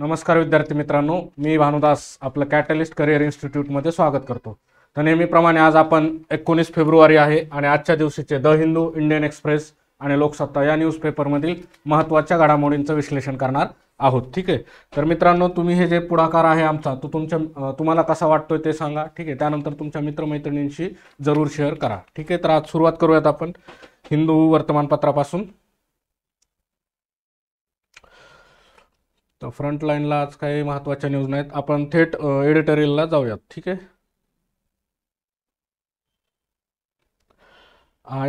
नमस्कार विद्यार्थी मित्रांनो मी भानुदास आपलं कॅटलिस्ट करिअर इन्स्टिट्यूटमध्ये स्वागत करतो तर नेहमीप्रमाणे आज आपण एकोणीस फेब्रुवारी आहे आणि आजच्या दिवशीचे द हिंदू इंडियन एक्सप्रेस आणि लोकसत्ता या न्यूजपेपरमधील महत्त्वाच्या घडामोडींचं विश्लेषण करणार आहोत ठीक आहे तर मित्रांनो तुम्ही हे जे पुढाकार आहे आमचा तो तुमच्या तुम्हाला कसा वाटतोय ते सांगा ठीक आहे त्यानंतर तुमच्या मित्रमैत्रिणींशी जरूर शेअर करा ठीक आहे तर आज सुरुवात करूयात आपण हिंदू वर्तमानपत्रापासून तर फ्रंट आज काही महत्वाच्या न्यूज नाहीत आपण थेट एडिटोरियलला जाऊयात ठीक आहे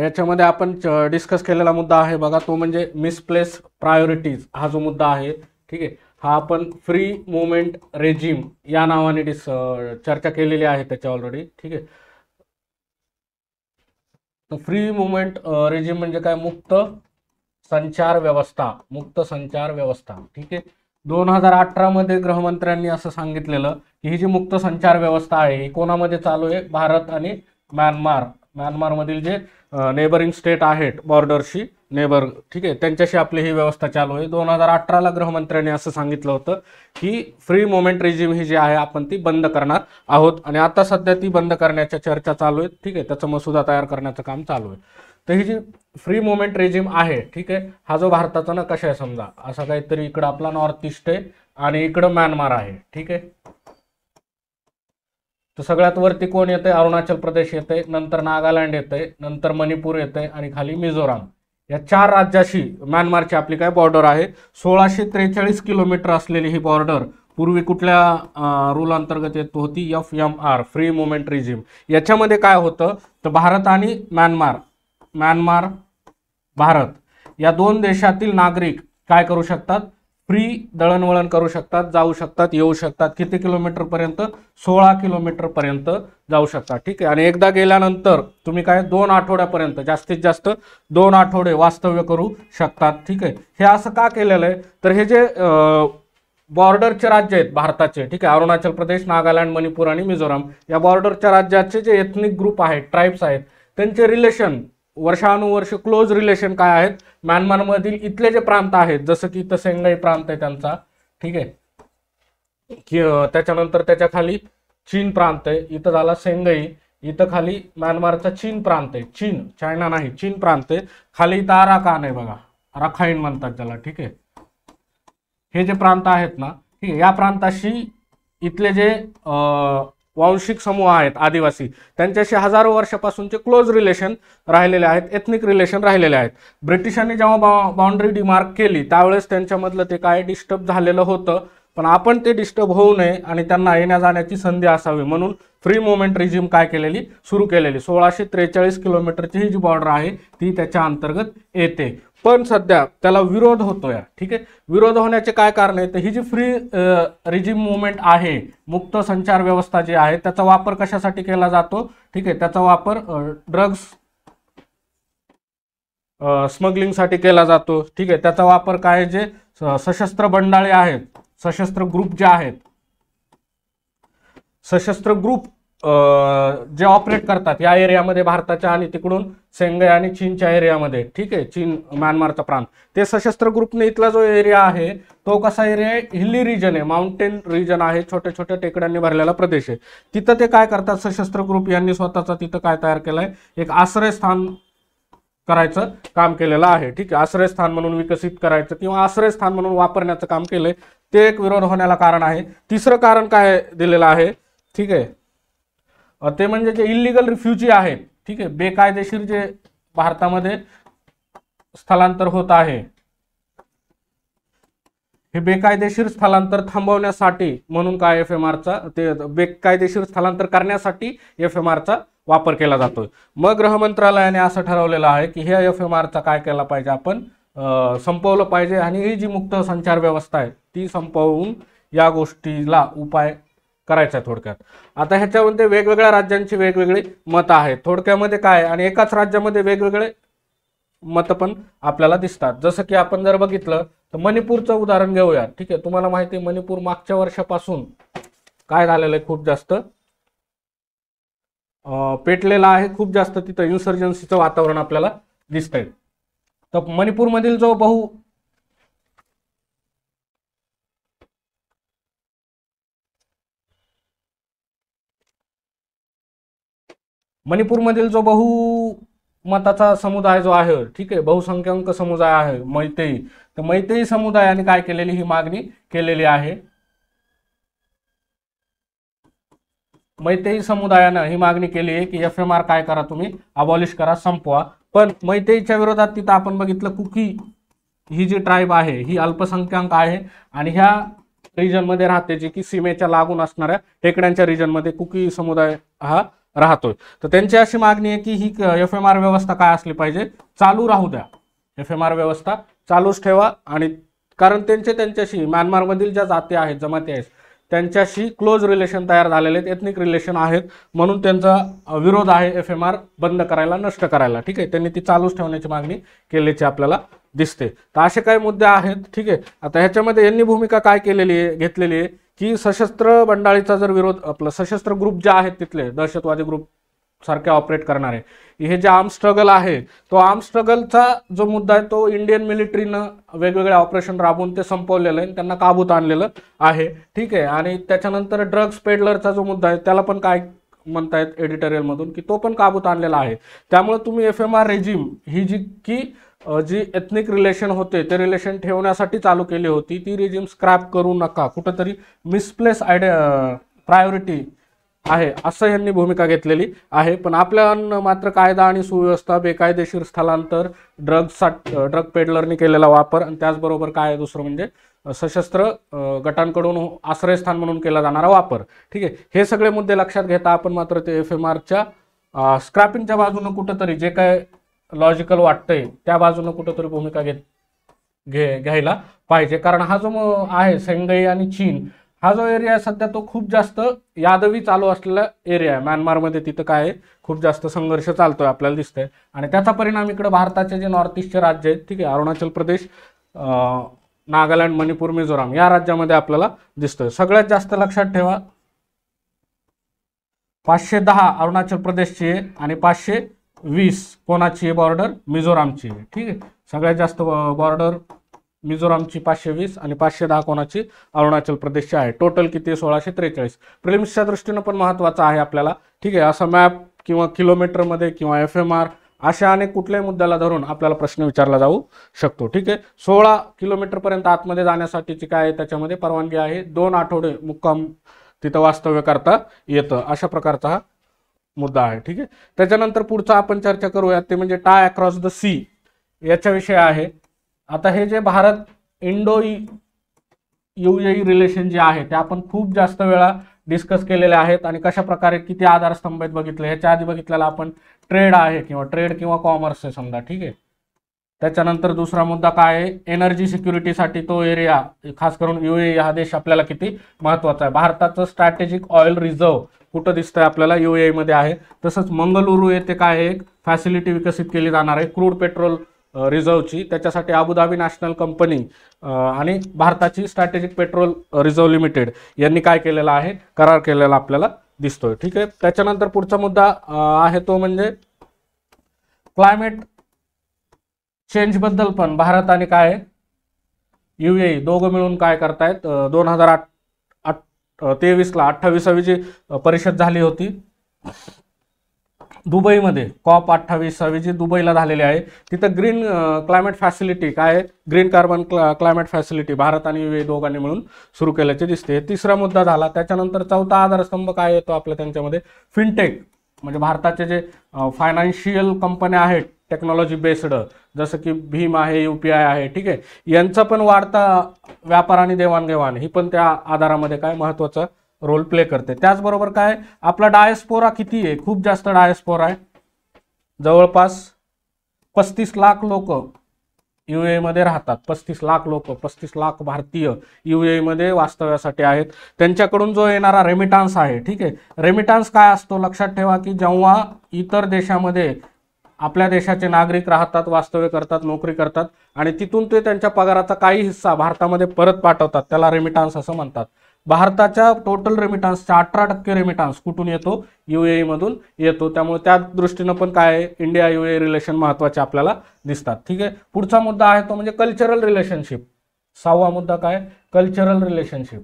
याच्यामध्ये आपण डिस्कस केलेला मुद्दा आहे बघा तो म्हणजे मिसप्लेस प्रायोरिटीज हा जो मुद्दा आहे ठीक आहे हा आपण फ्री मुवमेंट रेजिम या नावाने डिस चर्चा केलेली आहे त्याच्या ऑलरेडी ठीक आहे तर फ्री मुवमेंट रेजिम म्हणजे काय मुक्त संचार व्यवस्था मुक्त संचार व्यवस्था ठीक आहे दोन हजार अठरामध्ये गृहमंत्र्यांनी असं सांगितलेलं की ही जी मुक्त संचार व्यवस्था आहे ही कोणामध्ये चालू आहे भारत आणि म्यानमार म्यानमारमधील जे नेबरिंग स्टेट आहेत बॉर्डरशी नेबर ठीक आहे त्यांच्याशी आपली ही व्यवस्था चालू आहे दोन हजार अठराला गृहमंत्र्यांनी असं सांगितलं होतं की फ्री मुवमेंट रिजिम ही जी आहे आपण ती बंद करणार आहोत आणि आता सध्या ती बंद करण्याच्या चर्चा चालू आहे ठीक आहे त्याचा मसुदा तयार करण्याचं काम चालू आहे तर ही जी फ्री मुवमेंट रेजिम आहे ठीक आहे हा जो भारताचा ना कशा आहे समजा असा काहीतरी इकडं आपला नॉर्थ ईस्ट आहे आणि इकडं म्यानमार आहे ठीक आहे तर सगळ्यात वरती कोण येते अरुणाचल प्रदेश येते नंतर नागालँड येते नंतर मणिपूर येते आणि खाली मिझोराम या चार राज्याशी म्यानमारची आपली काय बॉर्डर आहे सोळाशे त्रेचाळीस किलोमीटर असलेली ही बॉर्डर पूर्वी कुठल्या रूल अंतर्गत येत होती F M R free movement regime याच्यामध्ये काय होतं तर भारत आणि म्यानमार म्यानमार भारत या दोन देशातील नागरिक काय करू शकतात फ्री दळणवळण करू शकतात जाऊ शकतात येऊ शकतात किती किलोमीटरपर्यंत सोळा किलोमीटरपर्यंत जाऊ शकतात ठीक आहे आणि एकदा गेल्यानंतर तुम्ही काय दोन आठवड्यापर्यंत जास्तीत जास्त दोन आठवडे वास्तव्य करू शकतात ठीक आहे हे असं का केलेलं आहे तर हे जे बॉर्डरचे राज्य आहेत भारताचे ठीक आहे अरुणाचल प्रदेश नागालँड मणिपूर आणि मिझोराम या बॉर्डरच्या राज्याचे जे एथनिक ग्रुप आहेत ट्राईब्स आहेत त्यांचे रिलेशन वर्षानुवर्ष क्लोज रिलेशन काय आहेत म्यानमारमधील इथले जे प्रांत आहेत जसं की इथं सेंगाई प्रांत आहे त्यांचा ठीक आहे की त्याच्यानंतर त्याच्या खाली चीन प्रांत आहे इथं झाला सेंगई इथं खाली म्यानमारचा चीन प्रांत आहे चीन चायना नाही चीन प्रांत आहे खाली इथं आराकान आहे बघा राखाईन म्हणतात त्याला ठीक आहे हे जे प्रांत आहेत ना ठीक आहे या प्रांताशी इथले जे वांशिक समूह आहेत आदिवासी त्यांच्याशी हजारो वर्षापासूनचे क्लोज रिलेशन राहिलेले आहेत एथनिक रिलेशन राहिलेले आहेत ब्रिटिशांनी जेव्हा बाउंड्री डिमार्क केली त्यावेळेस त्यांच्यामधलं ते काय डिस्टर्ब झालेलं होतं पण आपण ते डिस्टर्ब होऊ नये आणि त्यांना येण्या जाण्याची संधी असावी म्हणून फ्री मुवमेंट रिजिम काय केलेली सुरू केलेली सोळाशे त्रेचाळीस किलोमीटरची ही जी बॉर्डर आहे ती त्याच्या अंतर्गत येते पण सध्या त्याला विरोध होतोय ठीक आहे विरोध होण्याचे काय कारण आहे तर ही जी फ्री रिजिम मुवमेंट आहे मुक्त संचार व्यवस्था जी आहे त्याचा वापर कशासाठी केला जातो ठीक आहे त्याचा वापर ड्रग्स स्मगलिंगसाठी केला जातो ठीक आहे त्याचा वापर काय जे सशस्त्र बंडाळे आहेत सशस्त्र ग्रुप जे आहेत सशस्त्र ग्रुप जे ऑपरेट करतात या एरियामध्ये भारताच्या आणि तिकडून सेंगाई आणि चीनच्या एरियामध्ये ठीक आहे चीन म्यानमारचा प्रांत ते सशस्त्र ग्रुपने इथला जो एरिया आहे तो कसा एरिया आहे हिल्ली रिजन आहे माउंटेन रिजन आहे छोट्या छोट्या टेकड्यांनी भरलेला प्रदेश आहे तिथं ते काय करतात सशस्त्र ग्रुप यांनी स्वतःचा तिथं काय तयार केलंय एक आश्रयस्थान करायचं काम केलेलं आहे ठीक आहे आश्रयस्थान म्हणून विकसित करायचं किंवा आश्रयस्थान म्हणून वापरण्याचं काम केलंय ते एक विरोध होण्याला कारण आहे तिसरं कारण काय दिलेलं आहे ठीक आहे ते म्हणजे जे इलिगल रिफ्युजी आहेत ठीक आहे बेकायदेशीर जे भारतामध्ये स्थलांतर होत आहे हे बेकायदेशीर स्थलांतर थांबवण्यासाठी म्हणून काय एफ एम आरचा ते बेकायदेशीर स्थलांतर करण्यासाठी एफ एम आरचा वापर केला जातोय मग गृह मंत्रालयाने असं ठरवलेलं आहे की हे एफ एम आरचा काय केला पाहिजे आपण संपवलं पाहिजे आणि ही जी मुक्त संचार व्यवस्था आहे ती संपवून या गोष्टीला उपाय करायचा थोडक्यात आता ह्याच्यामध्ये वेगवेगळ्या राज्यांची वेगवेगळी मतं आहेत थोडक्यामध्ये काय आणि एकाच राज्यामध्ये वेगवेगळे मत पण आपल्याला दिसतात जसं की आपण जर बघितलं तर मणिपूरचं उदाहरण घेऊया ठीक आहे तुम्हाला माहिती आहे मणिपूर मागच्या वर्षापासून काय झालेलं आहे खूप जास्त पेटलेला आहे खूप जास्त तिथं इन्सर्जन्सीचं वातावरण आपल्याला दिसतंय तर मणिपूरमधील जो बहु मणिपूरमधील जो बहुमताचा समुदाय जो आहे ठीक आहे बहुसंख्याक समुदाय आहे मैतेई तर मैत्री समुदायाने काय केलेली ही मागणी केलेली आहे मैत्री समुदायानं ही मागणी केली आहे की एफ एम आर काय करा तुम्ही अबॉलिश करा संपवा पण मैत्रीच्या विरोधात तिथं आपण बघितलं कुकी ही जी ट्राईब आहे ही अल्पसंख्याक आहे आणि ह्या रिजनमध्ये राहते जे की सीमेच्या लागून असणाऱ्या टेकड्यांच्या रिजनमध्ये कुकी समुदाय हा राहतोय तर त्यांची अशी मागणी आहे की ही एफ एम आर व्यवस्था काय असली पाहिजे चालू राहू द्या एफ एम आर व्यवस्था चालूच ठेवा आणि कारण त्यांचे त्यांच्याशी म्यानमारमधील ज्या जाती आहेत जमाती आहेत त्यांच्याशी क्लोज रिलेशन तयार झालेले आहेत एथनिक रिलेशन आहेत म्हणून त्यांचा विरोध आहे एफ एम आर बंद करायला नष्ट करायला ठीक आहे त्यांनी ती चालूच ठेवण्याची मागणी केल्याची आपल्याला दिसते तर असे काही मुद्दे आहेत ठीक आहे आता ह्याच्यामध्ये यांनी भूमिका काय केलेली आहे घेतलेली आहे की सशस्त्र बंडाळीचा जर विरोध आपलं सशस्त्र ग्रुप जे आहेत तिथले दहशतवादी ग्रुप सारखे ऑपरेट करणारे हे जे आर्म स्ट्रगल आहे तो आर्म स्ट्रगलचा जो मुद्दा आहे तो इंडियन मिलिटरीनं वेगवेगळे ऑपरेशन राबवून ते संपवलेलं आहे त्यांना काबूत आणलेलं आहे ठीक आहे आणि त्याच्यानंतर ड्रग्स पेडलरचा जो मुद्दा आहे त्याला पण काय म्हणतायत एडिटोरियलमधून की तो पण काबूत आणलेला आहे त्यामुळे तुम्ही एफ एम आर रेजिम ही जी की जी एथनिक रिलेशन होते ते रिलेशन ठेवण्यासाठी चालू केली होती ती रिजिम स्क्रॅप करू नका कुठंतरी मिसप्लेस आयड प्रायोरिटी आहे असं यांनी भूमिका घेतलेली आहे पण आपल्या मात्र कायदा आणि सुव्यवस्था बेकायदेशीर स्थलांतर सा ड्रग पेडलरनी केलेला वापर आणि त्याचबरोबर काय दुसरं म्हणजे सशस्त्र गटांकडून आश्रयस्थान म्हणून केला जाणारा वापर ठीक आहे हे सगळे मुद्दे लक्षात घेता आपण मात्र ते एफ एम आरच्या स्क्रॅपिंगच्या बाजूनं कुठंतरी जे काय लॉजिकल वाटतंय त्या बाजूनं कुठंतरी भूमिका घेत घे घ्यायला पाहिजे कारण हा जो आहे सेंगई आणि चीन हा जो एरिया आहे सध्या तो खूप जास्त यादवी चालू असलेला एरिया आहे म्यानमारमध्ये तिथं काय खूप जास्त संघर्ष चालतोय आपल्याला दिसतंय आणि त्याचा परिणाम इकडे भारताचे जे नॉर्थ ईस्टचे राज्य आहेत ठीक आहे अरुणाचल प्रदेश नागालँड मणिपूर मिझोराम या राज्यामध्ये आपल्याला दिसतोय सगळ्यात जास्त लक्षात ठेवा पाचशे दहा अरुणाचल प्रदेशची आहे आणि पाचशे वीस कोणाची आहे बॉर्डर मिझोरामची आहे ठीक आहे सगळ्यात जास्त बॉर्डर मिझोरामची पाचशे वीस आणि पाचशे दहा कोणाची अरुणाचल प्रदेशची आहे टोटल किती आहे सोळाशे त्रेचाळीस प्रेमच्या दृष्टीनं पण महत्त्वाचं आहे आपल्याला ठीक आहे असं मॅप किंवा किलोमीटरमध्ये किंवा एफ एम आर अशा अनेक कुठल्याही मुद्द्याला धरून आपल्याला प्रश्न विचारला जाऊ शकतो ठीक आहे सोळा किलोमीटरपर्यंत आतमध्ये जाण्यासाठीची काय आहे त्याच्यामध्ये परवानगी आहे दोन आठवडे मुक्काम तिथं वास्तव्य करता येतं अशा प्रकारचा हा मुद्दा आहे ठीक आहे त्याच्यानंतर पुढचा आपण चर्चा करूयात ते म्हणजे टाय अक्रॉस द सी विषय आहे आता हे जे भारत इंडो युएई रिलेशन जे आहे ते आपण खूप जास्त वेळा डिस्कस केलेले आहेत आणि कशा प्रकारे किती आधारस्तंभ आहेत बघितले ह्याच्या आधी बघितलेला आपण ट्रेड आहे किंवा ट्रेड किंवा कॉमर्स आहे समजा ठीक आहे त्याच्यानंतर दुसरा मुद्दा काय आहे एनर्जी सिक्युरिटीसाठी तो एरिया खास करून यूएई हा देश आपल्याला किती महत्वाचा आहे भारताचं स्ट्रॅटेजिक ऑइल रिझर्व्ह कुठं दिसतंय आपल्याला यू मध्ये आहे तसंच मंगलुरू येथे काय एक फॅसिलिटी विकसित केली जाणार आहे क्रूड पेट्रोल रिझर्वची त्याच्यासाठी अबुधाबी नॅशनल कंपनी आणि भारताची स्ट्रॅटेजिक पेट्रोल रिझर्व लिमिटेड यांनी काय केलेलं आहे करार केलेला आपल्याला दिसतोय ठीक आहे त्याच्यानंतर पुढचा मुद्दा आहे तो म्हणजे क्लायमेट बद्दल पण भारत आणि काय ए दोघं मिळून काय करतायत दोन हजार आठ तेवीसला जी परिषद झाली होती दुबईमध्ये कॉप जी दुबईला झालेली आहे तिथं ग्रीन क्लायमेट फॅसिलिटी काय green carbon climate facility Bharat आणि वे दोघांनी मिळून सुरू केल्याचे दिसते तिसरा मुद्दा झाला त्याच्यानंतर चौथा आधारस्तंभ काय येतो आपल्या त्यांच्यामध्ये फिनटेक म्हणजे भारताचे जे फायनान्शियल कंपन्या आहेत टेक्नॉलॉजी बेस्ड जसं की भीम आहे यूपीआय आहे ठीक आहे यांचा पण वाढता व्यापार आणि देवाणघेवाण ही पण त्या आधारामध्ये काय महत्वाचं रोल प्ले करते त्याचबरोबर काय आपला डायस्पोरा किती आहे खूप जास्त डायस्पोरा आहे जवळपास पस्तीस लाख लोक यू एमध्ये e राहतात पस्तीस लाख लोक पस्तीस लाख भारतीय यू e मध्ये वास्तव्यासाठी आहेत त्यांच्याकडून जो येणारा रेमिटान्स आहे ठीक आहे रेमिटान्स काय असतो लक्षात ठेवा की जेव्हा इतर देशामध्ये आपल्या देशाचे नागरिक राहतात वास्तव्य करतात नोकरी करतात आणि तिथून ते त्यांच्या पगाराचा काही हिस्सा भारतामध्ये परत पाठवतात त्याला रेमिटान्स असं म्हणतात भारताच्या टोटल रेमिटान्सच्या अठरा टक्के रेमिटान्स कुठून येतो युएई e मधून येतो त्यामुळे त्या दृष्टीनं पण काय इंडिया युएई रिलेशन महत्वाचे आपल्याला दिसतात ठीक आहे पुढचा मुद्दा आहे तो म्हणजे कल्चरल रिलेशनशिप सहावा मुद्दा काय कल्चरल रिलेशनशिप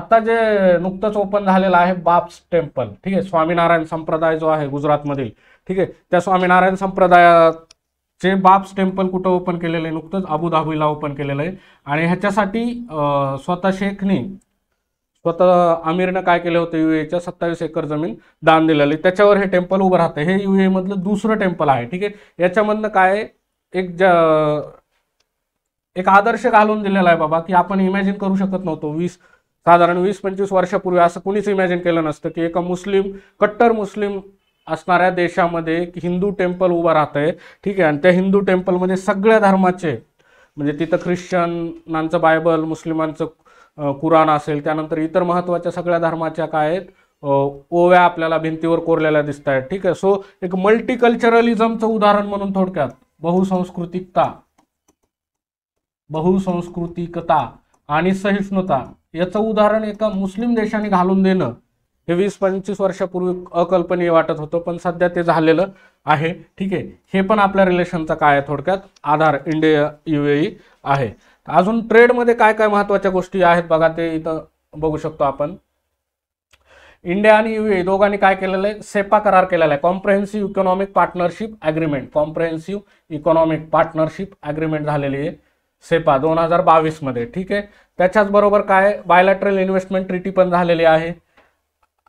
आता जे नुकतंच ओपन झालेलं आहे बाप्स टेम्पल ठीक आहे स्वामीनारायण संप्रदाय जो आहे गुजरातमधील ठीक आहे त्या स्वामीनारायण संप्रदायाचे बाप्स टेम्पल कुठं ओपन केलेलं आहे नुकतंच अबुधाबीला ओपन केलेलं आहे आणि ह्याच्यासाठी स्वतः शेखने स्वतः आमिरनं काय केलं होतं च्या सत्तावीस एकर जमीन दान दिलेली त्याच्यावर हे टेम्पल उभं राहतं हे युए मधलं दुसरं टेम्पल आहे ठीक आहे याच्यामधनं काय एक ज एक आदर्श घालून दिलेला आहे बाबा की आपण इमॅजिन करू शकत नव्हतो वीस साधारण वीस पंचवीस वर्षापूर्वी असं कुणीच इमॅजिन केलं नसतं की एक मुस्लिम कट्टर मुस्लिम असणाऱ्या देशामध्ये एक हिंदू टेम्पल उभं राहत आहे ठीक आहे आणि त्या हिंदू टेम्पलमध्ये सगळ्या धर्माचे म्हणजे तिथं ख्रिश्चनांचं बायबल मुस्लिमांचं कुराण असेल त्यानंतर इतर महत्त्वाच्या सगळ्या धर्माच्या काय आहेत ओव्या आपल्याला भिंतीवर कोरलेल्या दिसत आहेत ठीक आहे सो एक मल्टीकल्चरलिझमचं उदाहरण म्हणून थोडक्यात बहुसंस्कृतिकता बहुसंस्कृतिकता आणि सहिष्णुता याचं उदाहरण एका मुस्लिम देशाने घालून देणं हे वीस पंचवीस वर्षापूर्वी अकल्पनीय वाटत होतं पण सध्या ते झालेलं आहे ठीक आहे हे पण आपल्या रिलेशनचा काय आहे थोडक्यात आधार इंडिया युएई e आहे अजून ट्रेडमध्ये काय काय महत्वाच्या गोष्टी आहेत बघा ते इथं बघू शकतो आपण इंडिया आणि युए e दोघांनी काय केलेलं आहे सेपा करार केलेला आहे comprehensive economic partnership agreement comprehensive economic partnership agreement झालेली आहे सेपा दोन हजार बावीसमध्ये ठीक आहे त्याच्याचबरोबर काय बायलॅटरल इन्व्हेस्टमेंट ट्रिटी पण झालेली आहे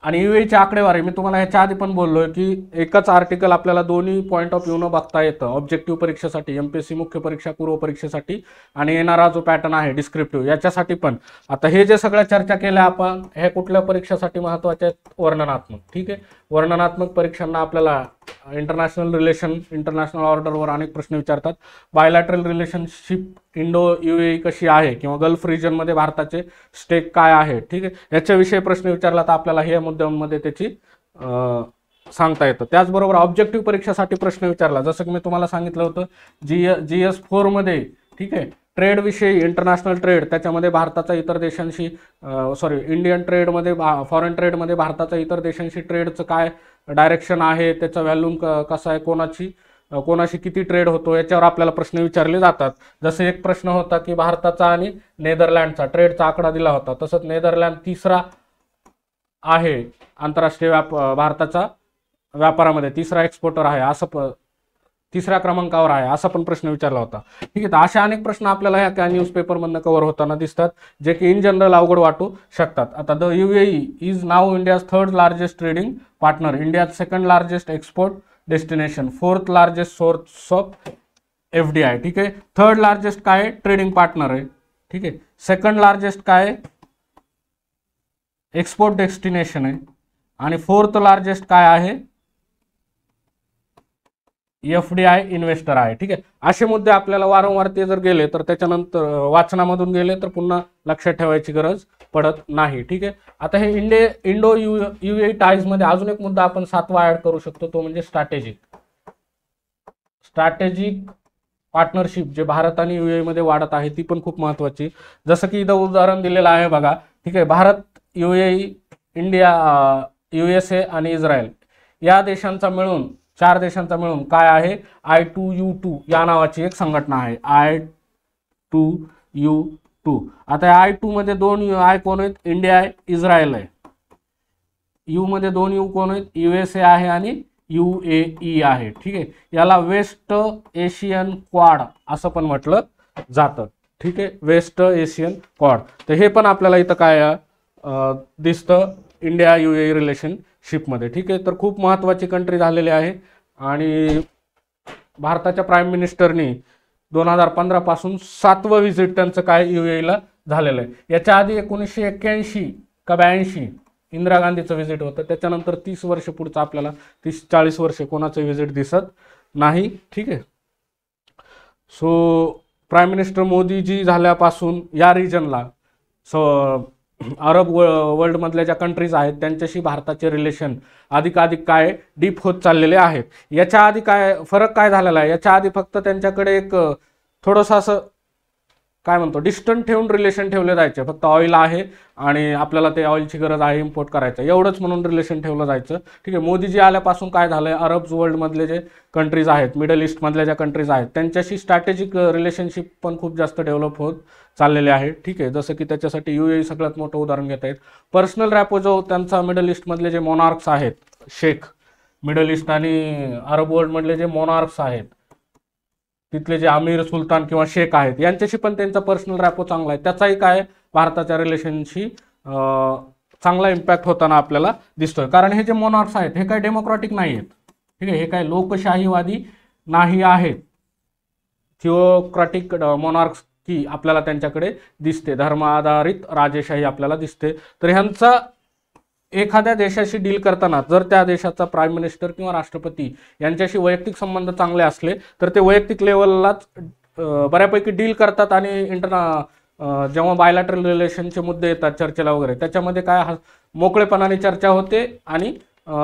आणि युएची आकडेवारी मी तुम्हाला ह्याच्या आधी पण बोललोय की एकच आर्टिकल आपल्याला दोन्ही पॉईंट ऑफ व्ह्यू न बघता येतं ऑब्जेक्टिव्ह परीक्षेसाठी एमपीएससी मुख्य परीक्षा पूर्व परीक्षेसाठी आणि येणारा जो पॅटर्न आहे डिस्क्रिप्टिव्ह याच्यासाठी पण आता हे जे सगळ्या चर्चा केल्या आपण हे कुठल्या परीक्षेसाठी महत्वाच्या आहेत वर्णनात्मक ठीक आहे वर्णनात्मक परीक्षांना आपल्याला इंटरनॅशनल रिलेशन इंटरनॅशनल ऑर्डरवर अनेक प्रश्न विचारतात bilateral relationship Indo U A कशी आहे किंवा गल्फ रिजनमध्ये भारताचे स्टेक काय आहे ठीक आहे याच्याविषयी प्रश्न विचारला तर आपल्याला हे मुद्द्यांमध्ये त्याची सांगता येतं त्याचबरोबर ऑब्जेक्टिव्ह परीक्षासाठी प्रश्न विचारला जसं की मी तुम्हाला सांगितलं होतं जी जी एस फोरमध्ये ठीक आहे ट्रेडविषयी इंटरनॅशनल ट्रेड त्याच्यामध्ये भारताचा इतर देशांशी सॉरी इंडियन ट्रेडमध्ये भा फॉरेन ट्रेडमध्ये भारताचा इतर देशांशी ट्रेडचं काय डायरेक्शन आहे त्याचा व्हॅल्यूम क कसं आहे कोणाची कोणाशी किती ट्रेड होतो याच्यावर आपल्याला प्रश्न विचारले जातात जसे एक प्रश्न होता की भारताचा आणि नेदरलँडचा ट्रेडचा आकडा दिला होता तसंच नेदरलँड तिसरा आहे आंतरराष्ट्रीय व्याप भारताचा व्यापारामध्ये तिसरा एक्सपोर्टर आहे असं प तिसऱ्या क्रमांकावर आहे असा पण प्रश्न विचारला होता ठीक आहे तर अशा अनेक प्रश्न आपल्याला ह्या त्या न्यूजपेपरमधनं कव्हर होताना दिसतात जे की इन जनरल अवघड वाटू शकतात आता the UAE is now India's third largest trading partner India's second largest export destination fourth largest source of F ठीक आहे थर्ड लार्जेस्ट काय ट्रेडिंग पार्टनर आहे ठीक आहे सेकंड लार्जेस्ट काय एक्सपोर्ट डेस्टिनेशन आहे आणि फोर्थ लार्जेस्ट काय आहे एफ डी आय इन्व्हेस्टर आहे ठीक आहे असे मुद्दे आपल्याला वारंवार ते जर गेले तर त्याच्यानंतर वाचनामधून गेले तर पुन्हा लक्षात ठेवायची गरज पडत नाही ठीक आहे आता हे इंडे इंडो यु टाईज मध्ये अजून एक मुद्दा आपण सातवा ऍड करू शकतो तो म्हणजे स्ट्रॅटेजिक स्ट्रॅटेजिक पार्टनरशिप जे भारत आणि यू मध्ये वाढत आहे ती पण खूप महत्वाची जसं की इथं उदाहरण दिलेलं आहे बघा ठीक आहे भारत यू इंडिया युएसए आणि इस्रायल या देशांचा मिळून चार देशांचा मिळून काय आहे आय टू यू टू या नावाची एक संघटना आहे आय टू यू टू आता आय टू मध्ये दोन आय कोण आहेत इंडिया आहे इस्रायल आहे यू मध्ये दोन यू कोण आहेत युएसए आहे आणि यू ए ई आहे ठीक आहे याला वेस्ट एशियन क्वाड असं पण म्हटलं जातं ठीक आहे वेस्ट एशियन क्वाड तर हे पण आपल्याला इथं काय दिसतं इंडिया यू ए रिलेशन शिपमध्ये ठीक आहे तर खूप महत्त्वाची कंट्री झालेली आहे आणि भारताच्या प्राईम मिनिस्टरनी दोन हजार पंधरापासून सातवं व्हिजिट त्यांचं काय यू एला झालेलं आहे याच्या आधी एकोणीसशे एक्क्याऐंशी का ब्याऐंशी इंदिरा गांधीचं व्हिजिट होतं त्याच्यानंतर तीस वर्ष पुढचं आपल्याला तीस चाळीस वर्ष कोणाचं व्हिजिट दिसत नाही ठीक आहे सो प्राईम मिनिस्टर मोदीजी झाल्यापासून या रिजनला स अरब व वर्ल्डमधल्या ज्या कंट्रीज आहेत त्यांच्याशी भारताचे रिलेशन अधिकाधिक काय डीप होत चाललेले आहेत याच्या आधी काय फरक काय झालेला आहे याच्या आधी फक्त त्यांच्याकडे एक थोडंसं असं काय म्हणतो डिस्टंट ठेवून रिलेशन ठेवले जायचे फक्त ऑइल आहे आणि आपल्याला ते ऑइलची गरज आहे इम्पोर्ट करायचं एवढंच म्हणून रिलेशन ठेवलं जायचं ठीक आहे मोदीजी आल्यापासून काय झालं आहे अरब वर्ल्डमधले जे कंट्रीज आहेत मिडल ईस्टमधल्या ज्या कंट्रीज आहेत त्यांच्याशी स्ट्रॅटेजिक रिलेशनशिप पण खूप जास्त डेव्हलप होत चाललेले आहे ठीक आहे जसं की त्याच्यासाठी यू ए सगळ्यात मोठं उदाहरण घेता येईल पर्सनल रॅपो जो त्यांचा मिडल ईस्टमधले जे मोनार्क्स आहेत शेख मिडल ईस्ट आणि अरब वर्ल्डमधले जे मोनार्क्स आहेत तिथले जे आमिर सुलतान किंवा शेख आहेत यांच्याशी पण त्यांचा पर्सनल रॅपो चांगला आहे त्याचाही काय भारताच्या रिलेशनशी चांगला इम्पॅक्ट होताना आपल्याला दिसतोय कारण हे जे मोनार्क्स आहेत हे काय डेमोक्रॅटिक नाही आहेत ठीक आहे हे काय लोकशाहीवादी नाही आहेत थिओक्रॅटिक मोनार्क्स की आपल्याला त्यांच्याकडे दिसते आधारित राजेशाही आपल्याला दिसते तर ह्यांचा एखाद्या देशाशी डील करताना जर त्या देशाचा प्राईम मिनिस्टर किंवा राष्ट्रपती यांच्याशी वैयक्तिक संबंध चांगले असले तर ते वैयक्तिक लेवललाच बऱ्यापैकी डील करतात आणि इंटरना जेव्हा बायलॅटरल रिलेशनचे मुद्दे येतात चर्चेला वगैरे त्याच्यामध्ये काय मोकळेपणाने चर्चा होते आणि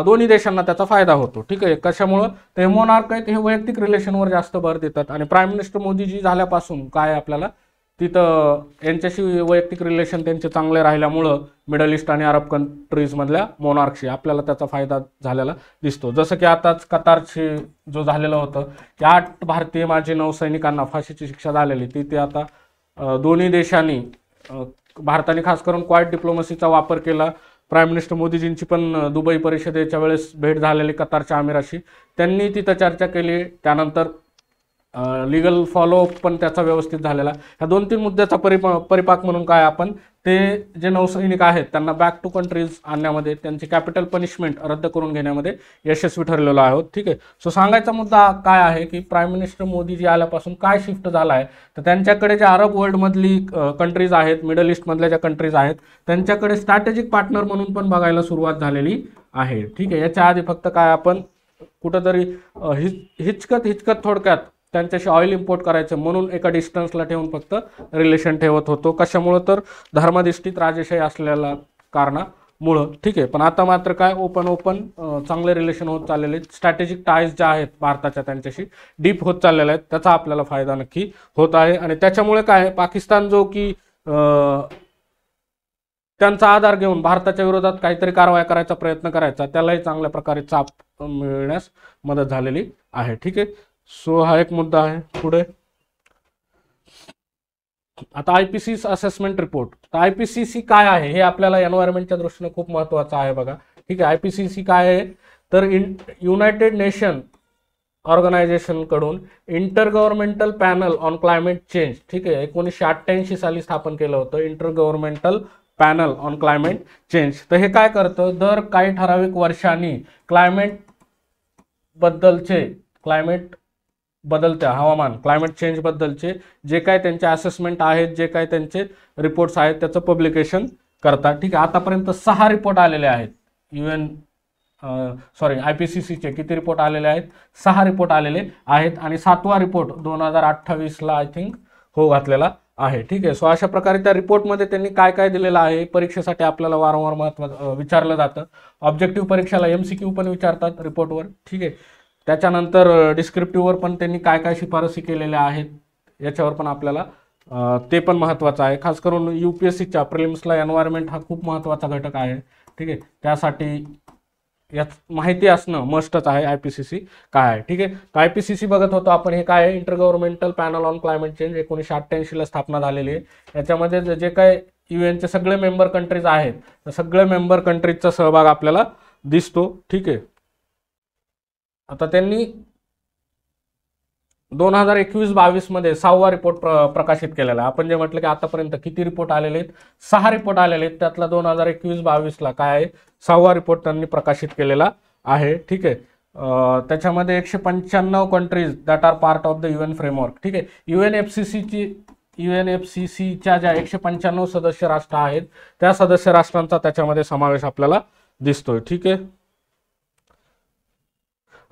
दोन्ही देशांना त्याचा फायदा होतो ठीक आहे कशामुळं ते मोनार्क आहेत हे वैयक्तिक रिलेशनवर जास्त भर देतात आणि प्राईम मिनिस्टर मोदीजी झाल्यापासून काय आपल्याला तिथं यांच्याशी वैयक्तिक रिलेशन त्यांचे चांगले राहिल्यामुळं मिडल ईस्ट आणि अरब कंट्रीजमधल्या मोनार्कशी आपल्याला त्याचा फायदा झालेला दिसतो जसं की आताच कतारशी जो झालेलं होतं की आठ भारतीय माजी नौसैनिकांना फाशीची शिक्षा झालेली ती ते आता दोन्ही देशांनी भारताने खास करून क्वाईट डिप्लोमसीचा वापर केला प्राईम मिनिस्टर मोदीजींची पण दुबई परिषदेच्या वेळेस भेट झालेली कतारच्या आमिराशी त्यांनी तिथं चर्चा केली त्यानंतर लीगल फॉलोअप पण त्याचा व्यवस्थित झालेला ह्या दोन तीन मुद्द्याचा परिपा परिपाक म्हणून काय आपण ते जे नौसैनिक आहेत त्यांना बॅक टू कंट्रीज आणण्यामध्ये त्यांची कॅपिटल पनिशमेंट रद्द करून घेण्यामध्ये यशस्वी ठरलेलो आहोत ठीक आहे सो सांगायचा मुद्दा काय आहे की प्राईम मिनिस्टर मोदी जी आल्यापासून काय शिफ्ट झाला आहे तर त्यांच्याकडे ज्या अरब वर्ल्डमधली कंट्रीज आहेत मिडल ईस्टमधल्या ज्या कंट्रीज आहेत त्यांच्याकडे स्ट्रॅटेजिक पार्टनर म्हणून पण बघायला सुरुवात झालेली आहे ठीक आहे याच्या आधी फक्त काय आपण कुठंतरी हिच हिचकत हिचकत थोडक्यात त्यांच्याशी ऑइल इम्पोर्ट करायचं म्हणून एका डिस्टन्सला ठेवून फक्त रिलेशन ठेवत होतो कशामुळं तर धर्माधिष्ठित राजेशाही असलेल्या कारणामुळं ठीक आहे पण आता मात्र काय ओपन ओपन चांगले रिलेशन होत चाललेले स्ट्रॅटेजिक टायज ज्या आहेत भारताच्या त्यांच्याशी डीप होत चाललेल्या आहेत त्याचा आपल्याला फायदा नक्की होत आहे आणि त्याच्यामुळे काय पाकिस्तान जो की त्यांचा आधार घेऊन भारताच्या विरोधात काहीतरी कारवाई करायचा प्रयत्न करायचा त्यालाही चांगल्या प्रकारे चाप मिळण्यास मदत झालेली आहे ठीक आहे सो हा एक मुद्दा आहे पुढे आता आयपीसी असेसमेंट रिपोर्ट तर आयपीसीसी काय आहे हे आपल्याला एन्व्हायरमेंटच्या दृष्टीने खूप महत्वाचं आहे बघा ठीक आहे आयपीसीसी काय आहे तर युनायटेड नेशन ऑर्गनायझेशनकडून intergovernmental panel on climate change ठीक आहे एकोणीसशे अठ्ठ्याऐंशी साली स्थापन केलं होतं intergovernmental panel on climate change तर हे काय करतं दर काही ठराविक वर्षांनी क्लायमेट बद्दलचे क्लायमेट बदलत्या हवामान क्लायमेट चेंजबद्दलचे जे काय त्यांचे असेसमेंट आहेत जे काय त्यांचे रिपोर्ट्स आहेत त्याचं पब्लिकेशन करतात ठीक आहे आतापर्यंत सहा रिपोर्ट आलेले आहेत U N sorry I P C सीचे किती रिपोर्ट आलेले आहेत सहा रिपोर्ट आलेले आहेत आणि सातवा रिपोर्ट दोन हजार अठ्ठावीसला आय थिंक हो घातलेला आहे ठीक आहे सो अशा प्रकारे त्या रिपोर्टमध्ये त्यांनी काय काय दिलेलं आहे परीक्षेसाठी आपल्याला वारंवार महत्त्वाचं विचारलं जातं ऑब्जेक्टिव्ह परीक्षेला एम सी क्यू पण विचारतात रिपोर्टवर ठीक आहे त्याच्यानंतर डिस्क्रिप्टिव्हवर पण त्यांनी काय काय शिफारसी केलेल्या आहेत याच्यावर पण आपल्याला ते पण महत्त्वाचं आहे खास करून यू पी एस सीच्या प्रिलिम्सला एन्व्हायरमेंट हा खूप महत्त्वाचा घटक आहे ठीक आहे त्यासाठी याच माहिती असणं मस्टच आहे आय पी सी सी काय आहे ठीक आहे आय पी सी सी बघत होतो आपण हे काय आहे governmental panel on climate change एकोणीसशे अठ्ठ्याऐंशीला स्थापना झालेली आहे याच्यामध्ये जे काय यू एनचे सगळे मेंबर कंट्रीज आहेत तर सगळे मेंबर कंट्रीजचा सहभाग आपल्याला दिसतो ठीक आहे आता त्यांनी दोन हजार एकवीस बावीसमध्ये सहावा रिपोर्ट प्रकाशित केलेला आहे आपण जे म्हटलं की आतापर्यंत किती रिपोर्ट आलेले आहेत सहा रिपोर्ट आलेले आहेत त्यातला दोन हजार एकवीस बावीसला काय आहे सहावा रिपोर्ट त्यांनी प्रकाशित केलेला आहे ठीक आहे त्याच्यामध्ये एकशे पंच्याण्णव countries that are part of the U N framework ठीक आहे यू एन एफ सी सीची यू एन एफ सी सीच्या ज्या एकशे पंच्याण्णव सदस्य राष्ट्र आहेत त्या सदस्य राष्ट्रांचा त्याच्यामध्ये समावेश आपल्याला दिसतोय ठीक आहे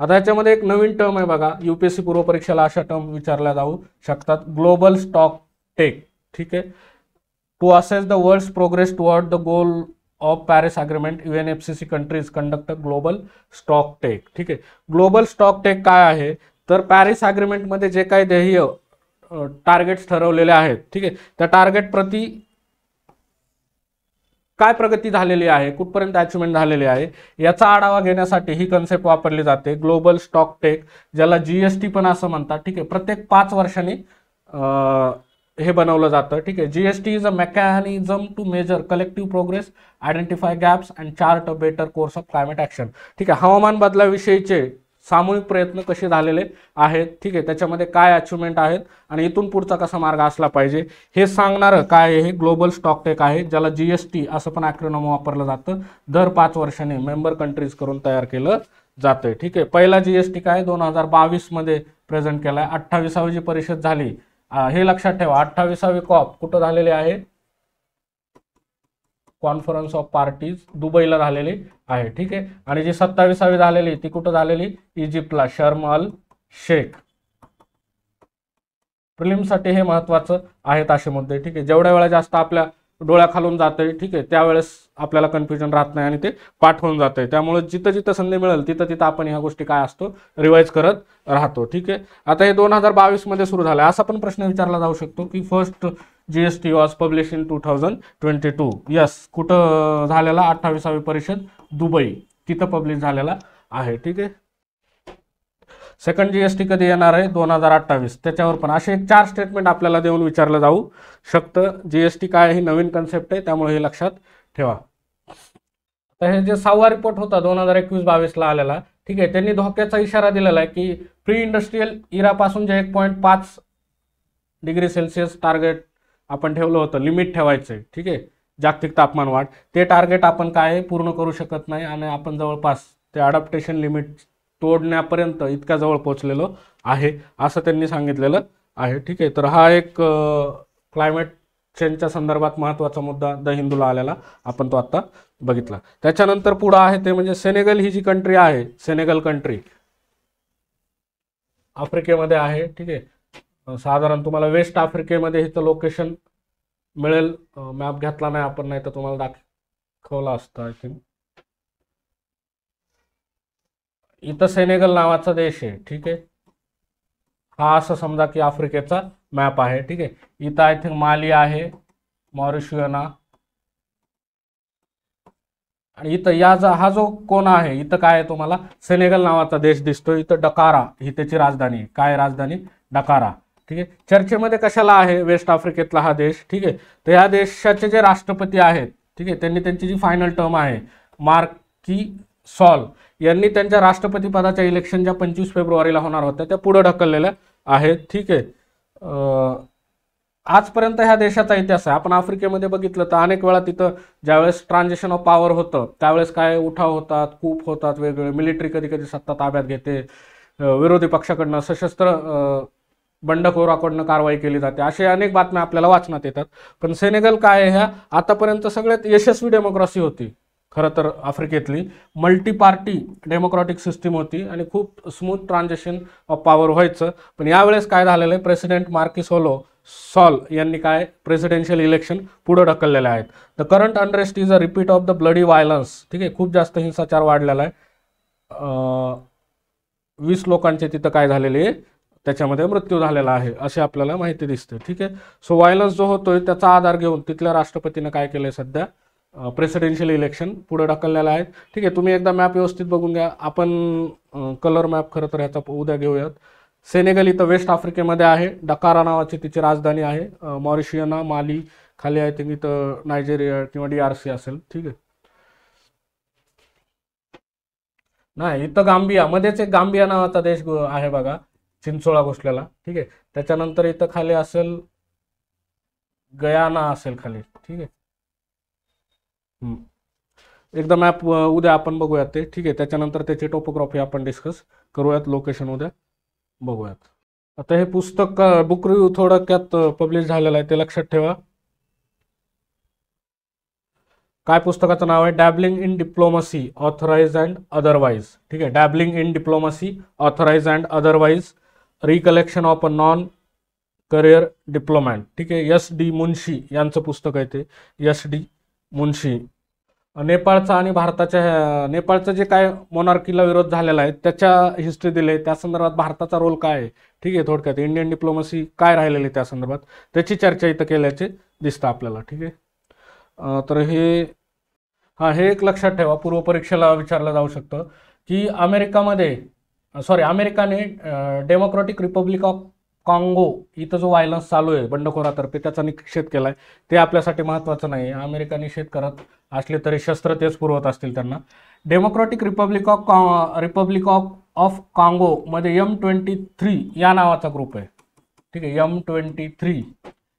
आता याच्यामध्ये एक नवीन टर्म आहे बघा यूपीएससी पूर्व परीक्षेला अशा टर्म विचारल्या जाऊ शकतात ग्लोबल स्टॉक टेक ठीक आहे to assess the world progress toward the goal of Paris agreement U N F C C countries conduct global stock take ठीक आहे ग्लोबल स्टॉक टेक काय आहे तर पॅरिस अग्रीमेंटमध्ये जे काही ध्येय टार्गेट्स ठरवलेले आहेत ठीक आहे त्या टार्गेट प्रति काय प्रगती झालेली आहे कुठपर्यंत अचिव्हमेंट झालेली आहे याचा आढावा घेण्यासाठी ही कन्सेप्ट वापरली जाते ग्लोबल स्टॉक टेक ज्याला जीएसटी पण असं म्हणतात ठीक आहे प्रत्येक पाच वर्षांनी हे बनवलं जातं ठीक आहे GST is a mechanism to measure collective progress identify gaps and chart a better course of climate action ठीक आहे हवामान बदलाविषयीचे सामूहिक प्रयत्न कसे झालेले आहेत ठीक आहे त्याच्यामध्ये काय अचिव्हमेंट आहेत आणि इथून पुढचा कसा मार्ग असला पाहिजे हे सांगणारं काय हे ग्लोबल स्टॉक टेक आहे ज्याला जी एस टी असं पण ॲक्रोनॉम वापरलं जातं दर पाच वर्षाने मेंबर कंट्रीज करून तयार केलं जातं ठीक आहे पहिला जी एस टी काय दोन हजार बावीसमध्ये प्रेझेंट केलाय आहे अठ्ठावीसावी जी परिषद झाली हे लक्षात ठेवा अठ्ठावीसावी कॉप कुठं झालेली आहे कॉन्फरन्स ऑफ पार्टीज दुबईला झालेली आहे ठीक आहे आणि जी सत्तावीसावी झालेली ती कुठं झालेली इजिप्तला शर्म अल शेख प्रिलिमसाठी हे महत्वाचं आहेत असे मुद्दे ठीक आहे जेवढ्या वेळा जास्त आपल्या डोळ्याखालून आहे ठीक आहे त्यावेळेस आपल्याला कन्फ्युजन राहत नाही आणि ते पाठवून आहे त्यामुळे जिथं जिथं संधी मिळेल तिथं तिथं आपण ह्या गोष्टी काय असतो रिवाईज करत राहतो ठीक आहे आता हे दोन हजार बावीसमध्ये सुरू झालं असा पण प्रश्न विचारला जाऊ शकतो की first GST was publish in two thousand twenty two yes कुठं झालेला अठ्ठावीसावी परिषद दुबई तिथं पब्लिश झालेला आहे ठीक आहे सेकंड जी एस टी कधी येणार आहे दोन हजार अठ्ठावीस त्याच्यावर पण असे एक चार स्टेटमेंट आपल्याला देऊन विचारलं जाऊ शकतं जी एस टी काय ही नवीन कन्सेप्ट आहे त्यामुळे हे लक्षात ठेवा तर हे जे सहावा रिपोर्ट होता दोन हजार एकवीस बावीसला आलेला ठीक आहे त्यांनी धोक्याचा इशारा दिलेला आहे की प्री इंडस्ट्रीयल इरापासून जे एक पॉईंट पाच डिग्री सेल्सिअस टार्गेट आपण ठेवलं होतं लिमिट ठेवायचं आहे ठीक आहे जागतिक तापमान वाढ ते टार्गेट आपण काय पूर्ण करू शकत नाही आणि आपण जवळपास ते अडॅप्टेशन लिमिट तोडण्यापर्यंत इतक्या जवळ पोहोचलेलो आहे असं त्यांनी सांगितलेलं आहे ठीक आहे तर हा एक क्लायमेट चेंजच्या संदर्भात महत्त्वाचा मुद्दा द हिंदूला आलेला आपण तो आत्ता बघितला त्याच्यानंतर पुढं आहे ते म्हणजे सेनेगल ही जी कंट्री आहे सेनेगल कंट्री आफ्रिकेमध्ये आहे ठीक आहे साधारण तुम्हाला वेस्ट आफ्रिकेमध्ये हिचं लोकेशन मिळेल मॅप घेतला नाही आपण नाही तर तुम्हाला दाखवला असतं आय थिंक इथं सेनेगल नावाचा देश आहे ठीक आहे हा असं समजा की आफ्रिकेचा मॅप आहे ठीक आहे इथं आय थिंक माली आहे मॉरिशियना आणि इथं या हा जो कोण आहे इथं काय आहे तुम्हाला सेनेगल नावाचा देश दिसतो इथं डकारा ही त्याची राजधानी काय राजधानी डकारा ठीक आहे चर्चेमध्ये कशाला आहे वेस्ट आफ्रिकेतला हा देश ठीक आहे तर या देशाचे जे राष्ट्रपती आहेत ठीक आहे त्यांनी त्यांची जी फायनल टर्म आहे मार्की सॉल यांनी त्यांच्या राष्ट्रपती पदाच्या इलेक्शन ज्या पंचवीस फेब्रुवारीला होणार होत्या त्या पुढे ढकललेल्या आहेत ठीक आहे आजपर्यंत ह्या देशाचा इतिहास आहे आपण आफ्रिकेमध्ये बघितलं तर अनेक वेळा तिथं ज्यावेळेस ट्रान्झेशन ऑफ पॉवर होतं त्यावेळेस काय उठाव होतात कूप होतात वेगवेगळे मिलिटरी कधी कधी सत्ता ताब्यात घेते विरोधी पक्षाकडनं सशस्त्र बंडखोराकडनं कारवाई केली जाते असे अनेक बातम्या आपल्याला वाचण्यात येतात पण सेनेगल काय ह्या आतापर्यंत सगळ्यात यशस्वी डेमोक्रेसी होती खरं तर आफ्रिकेतली मल्टी पार्टी डेमोक्रॅटिक सिस्टीम होती आणि खूप स्मूथ ट्रान्झॅक्शन ऑफ पॉवर व्हायचं पण यावेळेस काय झालेलं आहे प्रेसिडेंट मार्किसोलो सॉल यांनी काय प्रेसिडेन्शियल इलेक्शन पुढं ढकललेले आहेत the current unrest is a repeat of the bloody violence ठीक आहे खूप जास्त हिंसाचार वाढलेला आहे वीस लोकांचे तिथं काय झालेले त्याच्यामध्ये मृत्यू झालेला आहे अशी आपल्याला माहिती दिसते ठीक आहे सो व्हायलन्स जो होतोय त्याचा आधार घेऊन तिथल्या राष्ट्रपतीनं काय केलंय सध्या प्रेसिडेन्शियल इलेक्शन पुढे ढकललेलं आहे ठीक आहे तुम्ही एकदा मॅप व्यवस्थित बघून घ्या आपण कलर मॅप खरं तर ह्याचा उद्या घेऊयात सेनेगल इथं वेस्ट आफ्रिकेमध्ये आहे डकारा नावाची तिची राजधानी आहे मॉरिशियना माली खाली आहे थिंक इथं नायजेरिया किंवा डी आर सी असेल ठीक आहे नाही इथं गांबिया मध्येच एक गांबिया नावाचा देश आहे बघा चिंचोळा घोसल्याला ठीक आहे त्याच्यानंतर इथं खाली असेल गयाना असेल खाली ठीक आहे एकदा मॅप उद्या आपण बघूयात ते ठीक आहे त्याच्यानंतर त्याची टोपोग्राफी आपण डिस्कस करूयात लोकेशन उद्या बघूयात आता हे पुस्तक बुक रिव्ह्यू थोडक्यात पब्लिश झालेलं आहे ते लक्षात ठेवा काय पुस्तकाचं नाव आहे dabbling in diplomacy authorised and otherwise ठीक आहे dabbling in diplomacy authorised and otherwise recollection of a non career diplomat ठीक आहे एस डी मुन्शी यांचं पुस्तक आहे ते एस डी मुन्शी नेपाळचा आणि भारताच्या नेपाळचं जे काय मोनार्कीला विरोध झालेला आहे त्याच्या हिस्ट्री दिले त्या संदर्भात भारताचा रोल काय आहे ठीक आहे थोडक्यात इंडियन डिप्लोमसी काय राहिलेली त्या संदर्भात त्याची चर्चा इथं केल्याचे दिसतं आपल्याला ठीक आहे तर हे हा हे एक लक्षात ठेवा पूर्वपरीक्षेला विचारलं जाऊ शकतं की अमेरिकामध्ये सॉरी अमेरिकाने डेमोक्रॅटिक रिपब्लिक ऑफ काँगो इथं जो व्हायलन्स चालू आहे बंडखोरातर्फे त्याचा निषेध केला आहे ते आपल्यासाठी महत्त्वाचं नाही आहे अमेरिका निषेध करत असले तरी शस्त्र तेच पुरवत असतील त्यांना डेमोक्रॅटिक रिपब्लिक ऑफ कॉ रिपब्लिक ऑफ ऑफ कांगोमध्ये यम ट्वेंटी थ्री या नावाचा ग्रुप आहे ठीक आहे यम ट्वेंटी थ्री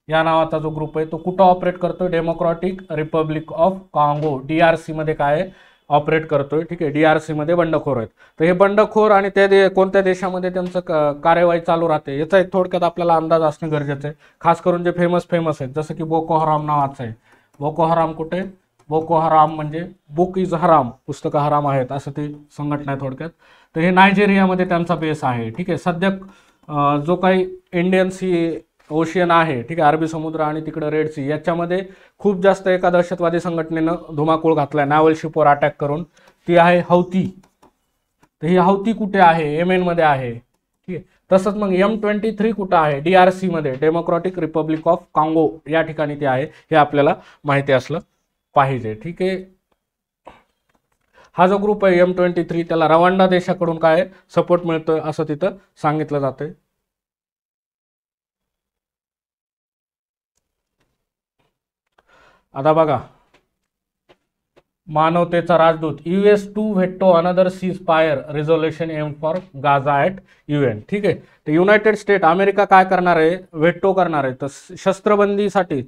या नावाचा जो ग्रुप आहे तो कुठं ऑपरेट करतो Democratic Republic of Congo D R सीमध्ये काय आहे ऑपरेट करतोय ठीक आहे डी आर सीमध्ये बंडखोर आहेत तर हे बंडखोर आणि त्या दे कोणत्या देशामध्ये त्यांचं कार्यवाही चालू राहते याचा एक थोडक्यात आपल्याला अंदाज असणं गरजेचं आहे खास करून जे फेमस फेमस आहेत जसं की बोको हराम नावाचं आहे बोको हराम कुठे बोको हराम म्हणजे बुक इज हराम पुस्तक हराम आहेत असं ती संघटना आहे थोडक्यात तर हे नायजेरियामध्ये त्यांचा बेस आहे ठीक आहे सध्या जो काही इंडियन्स ही ओशियन आहे ठीक आहे अरबी समुद्र आणि तिकडं रेड सी याच्यामध्ये खूप जास्त एका दहशतवादी संघटनेनं धुमाकूळ घातला आहे शिपवर अटॅक करून ती आहे हौती तर ही हौती कुठे आहे एम मध्ये आहे ठीक आहे तसंच मग एम ट्वेंटी थ्री कुठं आहे D R Democratic Republic of Congo या ठिकाणी ते आहे हे आपल्याला माहिती असलं पाहिजे ठीक आहे हा जो ग्रुप आहे एम ट्वेंटी थ्री त्याला रवांडा देशाकडून काय सपोर्ट मिळतोय असं तिथं सांगितलं जातंय आता बघा मानवतेचा राजदूत US to veto another cease fire resolution aim for Gaza at N ठीक आहे तर युनायटेड स्टेट अमेरिका काय करणार आहे व्हेटो करणार आहे तर शस्त्रबंदीसाठी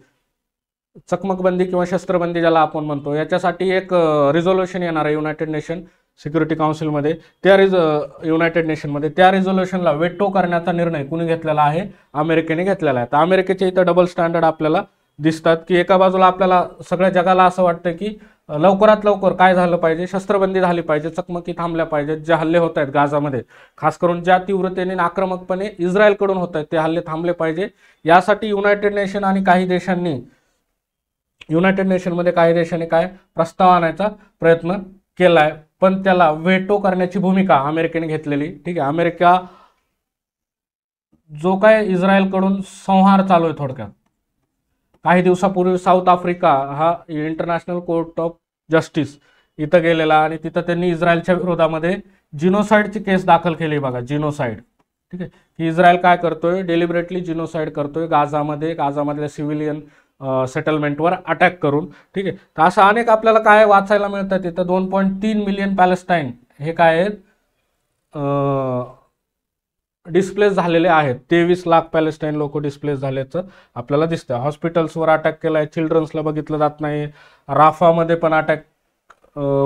चकमकबंदी किंवा शस्त्रबंदी ज्याला आपण म्हणतो याच्यासाठी एक रिझोल्युशन येणार आहे युनायटेड नेशन सिक्युरिटी काउन्सिलमध्ये त्या रिझ युनायटेड नेशनमध्ये त्या रिझोल्युशनला वेटो करण्याचा निर्णय कुणी घेतलेला आहे अमेरिकेने घेतलेला आहे तर अमेरिकेच्या इथं डबल स्टँडर्ड आपल्याला दिसतात की एका बाजूला आपल्याला सगळ्या जगाला असं वाटतं की लवकरात लवकर काय झालं पाहिजे शस्त्रबंदी झाली पाहिजे चकमकी थांबल्या पाहिजेत जे हल्ले होत आहेत गाझामध्ये खास करून ज्या तीव्रतेने आक्रमकपणे इस्रायलकडून होत आहेत ते हल्ले थांबले पाहिजे यासाठी युनायटेड नेशन आणि काही देशांनी युनायटेड नेशनमध्ये काही देशांनी काय प्रस्ताव आणायचा प्रयत्न केला आहे पण त्याला वेटो करण्याची भूमिका अमेरिकेने घेतलेली ठीक आहे अमेरिका जो काय इस्रायलकडून संहार चालू आहे थोडक्यात काही दिवसापूर्वी साऊथ आफ्रिका हा इंटरनॅशनल कोर्ट ऑफ जस्टिस इथं गेलेला आणि तिथं त्यांनी इस्रायलच्या विरोधामध्ये जिनोसाईडची केस दाखल केली बघा जिनोसाईड ठीक आहे की इस्रायल काय करतोय डेलिबरेटली जिनोसाईड करतोय गाझामध्ये गाझामधल्या सिव्हिलियन सेटलमेंटवर अटॅक करून ठीक आहे तर असं अनेक आपल्याला काय वाचायला मिळतात तिथं दोन पॉईंट तीन मिलियन पॅलेस्टाईन हे काय आहेत डिस्प्लेस झालेले आहेत तेवीस लाख पॅलेस्टाईन लोक डिस्प्लेस झाल्याचं आपल्याला दिसतं हॉस्पिटल्सवर अटॅक केलाय आहे चिल्ड्रन्सला बघितलं जात नाही राफामध्ये पण अटॅक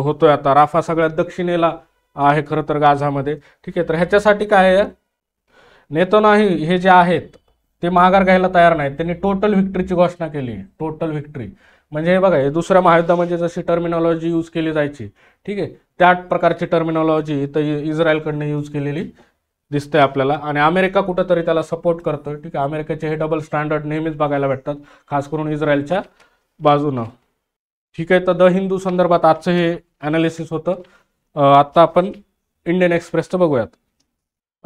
होतोय आता राफा सगळ्यात दक्षिणेला आहे खरं तर गाझामध्ये ठीक आहे तर ह्याच्यासाठी काय आहे नेतो नाही हे जे आहेत ते माघार घ्यायला तयार नाहीत त्यांनी टोटल व्हिक्टरीची घोषणा केली आहे टोटल व्हिक्टरी म्हणजे हे बघा हे दुसऱ्या महायुद्धामध्ये जशी टर्मिनॉलॉजी यूज केली जायची ठीक आहे त्या प्रकारची टर्मिनॉलॉजी इथं इस्रायलकडनं यूज केलेली दिसतंय आपल्याला आणि अमेरिका कुठंतरी त्याला सपोर्ट करतोय ठीक आहे अमेरिकेचे हे डबल स्टँडर्ड नेहमीच बघायला भेटतात खास करून इस्रायलच्या बाजूनं ठीक आहे तर द हिंदू संदर्भात आजचं हे ॲनालिसिस होतं आत्ता आपण इंडियन एक्सप्रेसचं बघूयात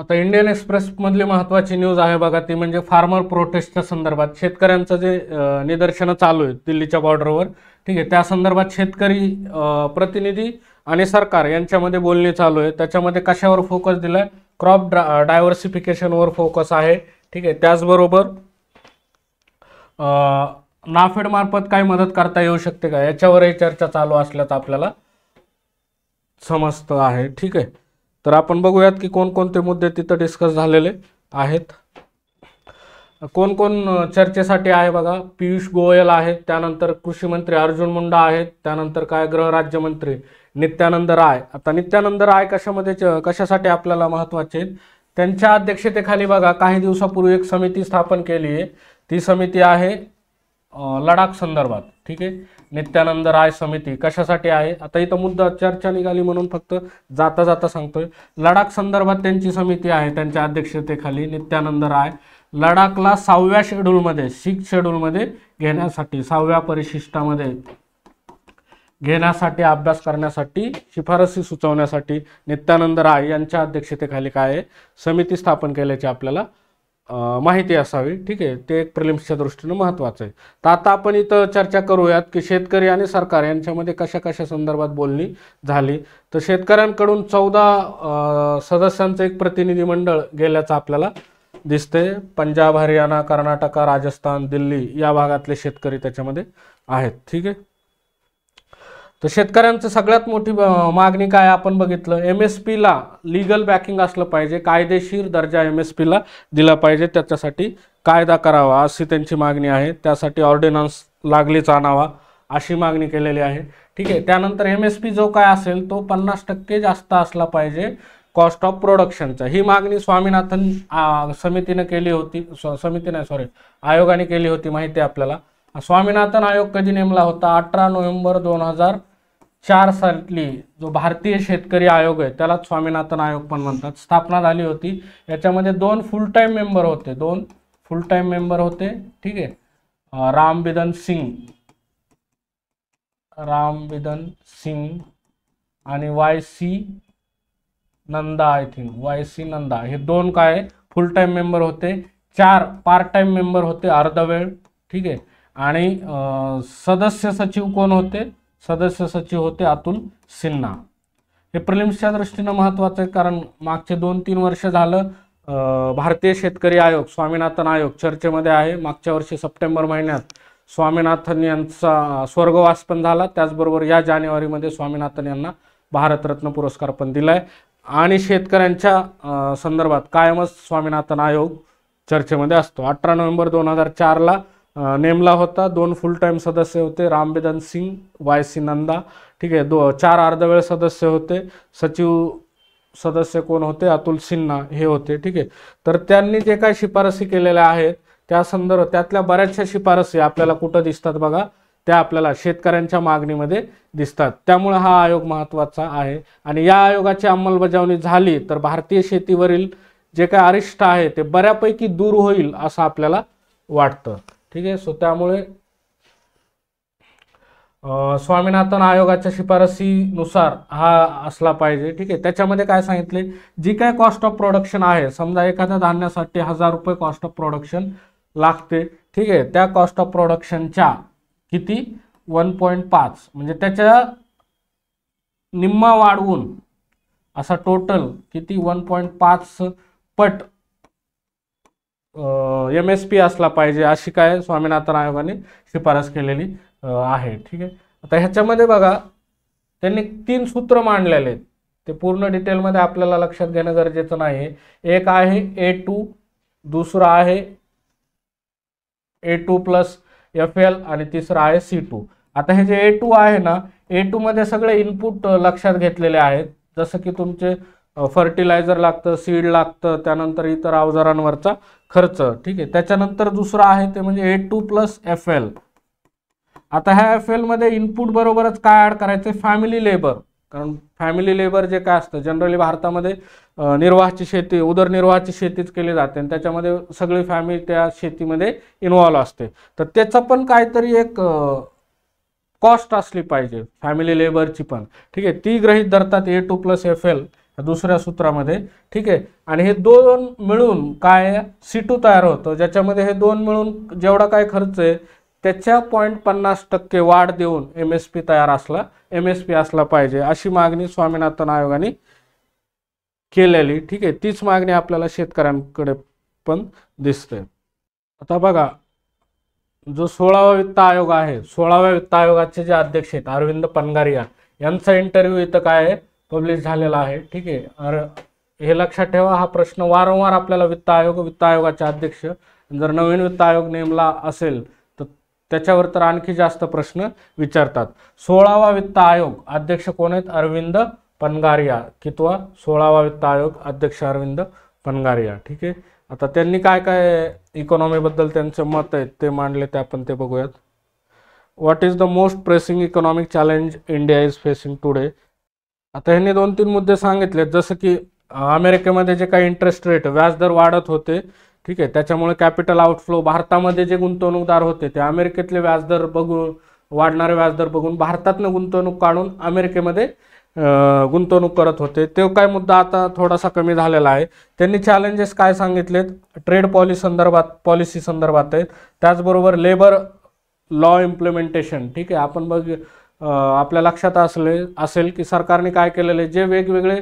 आता इंडियन एक्सप्रेसमधली महत्त्वाची न्यूज आहे बघा ती म्हणजे फार्मर प्रोटेस्टच्या संदर्भात शेतकऱ्यांचं जे निदर्शनं चालू आहेत दिल्लीच्या बॉर्डरवर ठीक आहे त्या संदर्भात शेतकरी प्रतिनिधी आणि सरकार यांच्यामध्ये बोलणी चालू आहे त्याच्यामध्ये कशावर फोकस दिला आहे क्रॉप डा डायव्हर्सिफिकेशनवर फोकस आहे ठीक आहे त्याचबरोबर नाफेडमार्फत काय मदत करता येऊ शकते का याच्यावरही चर्चा चालू असल्याचं आपल्याला समजतं आहे ठीक आहे तर आपण बघूयात की कोणकोणते मुद्दे तिथं डिस्कस झालेले आहेत कोण कोण चर्चेसाठी आहे बघा पियुष गोयल आहेत त्यानंतर कृषी मंत्री अर्जुन मुंडा आहेत त्यानंतर काय गृहराज्यमंत्री नित्यानंद राय आता नित्यानंद राय कशामध्ये कशासाठी आपल्याला महत्वाचे आहेत त्यांच्या अध्यक्षतेखाली बघा काही दिवसापूर्वी एक समिती स्थापन केली आहे ती समिती आहे लडाख संदर्भात ठीक आहे नित्यानंद राय समिती कशासाठी आहे आता इथं मुद्दा चर्चा निघाली म्हणून फक्त जाता जाता सांगतोय लडाख संदर्भात त्यांची समिती आहे त्यांच्या अध्यक्षतेखाली नित्यानंद राय लडाखला सहाव्या शेड्यूलमध्ये सिक्स शेड्यूलमध्ये घेण्यासाठी सहाव्या परिशिष्टामध्ये घेण्यासाठी अभ्यास करण्यासाठी शिफारसी सुचवण्यासाठी नित्यानंद राय यांच्या अध्यक्षतेखाली काय समिती स्थापन केल्याची आपल्याला माहिती असावी ठीक आहे ते एक प्रिलिम्सच्या दृष्टीनं महत्वाचं आहे तर आता आपण इथं चर्चा करूयात की शेतकरी आणि सरकार यांच्यामध्ये कशा कशा संदर्भात बोलणी झाली तर शेतकऱ्यांकडून चौदा सदस्यांचं एक प्रतिनिधी मंडळ गेल्याचं आपल्याला दिसते पंजाब हरियाणा कर्नाटका राजस्थान दिल्ली या भागातले शेतकरी त्याच्यामध्ये आहेत ठीक आहे तर शेतकऱ्यांचं सगळ्यात मोठी मागणी काय आपण बघितलं एम एस पीला लिगल बॅकिंग असलं पाहिजे कायदेशीर दर्जा एम एस पीला दिला पाहिजे त्याच्यासाठी कायदा करावा अशी त्यांची मागणी आहे त्यासाठी ऑर्डिनन्स लागलीच आणावा अशी मागणी केलेली आहे ठीक आहे त्यानंतर एम एस पी जो काय असेल तो पन्नास टक्के जास्त असला पाहिजे कॉस्ट ऑफ प्रोडक्शनचा ही मागणी स्वामीनाथन समितीनं केली होती समितीने सॉरी आयोगाने केली होती माहिती आपल्याला स्वामीनाथन आयोग कधी नेमला होता अठरा नोव्हेंबर दोन हजार चार साली जो भारतीय शेतकरी आयोग आहे त्याला स्वामीनाथन आयोग पण म्हणतात स्थापना झाली होती याच्यामध्ये दोन फुल टाईम मेंबर होते दोन फुल टाईम मेंबर होते ठीक आहे रामविदन सिंग रामबिदन सिंग आणि Y C Nanda I think Y C Nanda हे दोन काय फुल टाईम मेंबर होते चार पार्ट टाइम मेंबर होते अर्धवेळ ठीक आहे आणि सदस्य सचिव कोण होते सदस्य सचिव होते अतुल सिन्हा हे प्रिलिम्सच्या दृष्टीनं महत्वाचं आहे कारण मागचे दोन तीन वर्ष झालं भारतीय शेतकरी आयोग स्वामीनाथन आयोग चर्चेमध्ये आहे मागच्या वर्षी सप्टेंबर महिन्यात स्वामीनाथन यांचा स्वर्गवास पण झाला त्याचबरोबर या जानेवारीमध्ये स्वामीनाथन यांना भारतरत्न पुरस्कार पण दिला आहे आणि शेतकऱ्यांच्या संदर्भात कायमच स्वामीनाथन आयोग चर्चेमध्ये असतो अठरा नोव्हेंबर दोन हजार चारला नेमला होता दोन फुल टाईम सदस्य होते रामबेदन सिंग वाय सी नंदा ठीक आहे दो चार अर्धवेळ सदस्य होते सचिव सदस्य कोण होते अतुल सिन्हा हे होते ठीक आहे तर त्यांनी जे काही शिफारसी केलेल्या आहेत त्या संदर्भ त्यातल्या बऱ्याचशा शिफारसी आपल्याला कुठं दिसतात बघा त्या आपल्याला शेतकऱ्यांच्या मागणीमध्ये दिसतात त्यामुळे हा आयोग महत्त्वाचा आहे आणि या आयोगाची अंमलबजावणी झाली तर भारतीय शेतीवरील जे काय अरिष्ट आहे ते बऱ्यापैकी दूर होईल असं आपल्याला वाटतं ठीक आहे सो त्यामुळे स्वामीनाथन आयोगाच्या शिफारसीनुसार हा असला पाहिजे ठीक आहे त्याच्यामध्ये काय सांगितले जी काय कॉस्ट ऑफ प्रोडक्शन आहे समजा एखाद्या धान्यासाठी हजार रुपये कॉस्ट ऑफ प्रोडक्शन लागते ठीक आहे त्या कॉस्ट ऑफ प्रोडक्शनच्या किती वन पॉईंट पाच म्हणजे त्याच्या निम्मा वाढवून असा टोटल किती वन पॉईंट पाच पट एम एस पी असला पाहिजे अशी काय स्वामीनाथन आयोगाने शिफारस केलेली आहे ठीक आहे आता ह्याच्यामध्ये बघा त्यांनी तीन सूत्र मांडलेले आहेत ते पूर्ण डिटेलमध्ये आपल्याला लक्षात घेणं गरजेचं नाही एक आहे ए टू दुसरं आहे A two plus F L आणि तिसरं आहे सी टू आता हे जे ए टू आहे ना ए टूमध्ये सगळे इनपुट लक्षात घेतलेले आहेत जसं की तुमचे फर्टिलायझर लागतं सीड लागतं त्यानंतर इतर अवजारांवरचा खर्च ठीक आहे त्याच्यानंतर दुसरं आहे ते म्हणजे A two plus F L आता ह्या एफ एलमध्ये इनपुट बरोबरच काय ॲड करायचं फॅमिली लेबर कारण फॅमिली लेबर जे काय असतं जनरली भारतामध्ये निर्वाहाची शेती उदरनिर्वाहाची शेतीच केली जाते आणि त्याच्यामध्ये सगळी फॅमिली त्या शेतीमध्ये इन्व्हॉल्व असते तर त्याचं पण काहीतरी एक कॉस्ट असली पाहिजे फॅमिली लेबरची पण ठीक आहे ती गृहीत धरतात A two plus F L दुसऱ्या सूत्रामध्ये ठीक आहे आणि हे दोन मिळून काय सी टू तयार होतं ज्याच्यामध्ये हे दोन मिळून जेवढा काय खर्च आहे त्याच्या पॉईंट पन्नास टक्के वाढ देऊन एम एस पी तयार असला एम एस पी असला पाहिजे अशी मागणी स्वामीनाथन आयोगाने केलेली ठीक आहे तीच मागणी आपल्याला शेतकऱ्यांकडे पण दिसते आता बघा जो सोळावा वित्त आयोग आहे सोळाव्या वित्त आयोगाचे जे अध्यक्ष आहेत अरविंद पनगारिया यांचा इंटरव्ह्यू इथं काय आहे पब्लिश झालेला आहे ठीक आहे अर हे लक्षात ठेवा हा प्रश्न वारंवार आपल्याला वित्त आयोग वित्त आयोगाचे अध्यक्ष जर नवीन वित्त आयोग नेमला असेल तर त्याच्यावर तर आणखी जास्त प्रश्न विचारतात सोळावा वित्त आयोग अध्यक्ष कोण आहेत अरविंद पनगारिया कितवा सोळावा वित्त आयोग अध्यक्ष अरविंद पनगारिया ठीक आहे आता त्यांनी काय काय इकॉनॉमीबद्दल त्यांचं मत आहेत ते मांडले ते आपण ते बघूयात what is the most pressing economic challenge India is facing today आता ह्यांनी दोन तीन मुद्दे सांगितले जसं की अमेरिकेमध्ये जे काही इंटरेस्ट रेट व्याजदर वाढत होते ठीक आहे त्याच्यामुळे कॅपिटल आउटफ्लो भारतामध्ये जे गुंतवणूकदार होते ते अमेरिकेतले व्याजदर बघून वाढणारे व्याजदर बघून भारतातनं गुंतवणूक काढून अमेरिकेमध्ये गुंतवणूक करत होते तो काय मुद्दा आता थोडासा कमी झालेला आहे त्यांनी चॅलेंजेस काय सांगितलेत ट्रेड पॉलिसी संदर्भात पॉलिसी संदर्भात आहेत त्याचबरोबर लेबर लॉ इम्प्लिमेंटेशन ठीक आहे आपण बघ आपल्या लक्षात असले असेल की सरकारने काय केलेले जे वेगवेगळे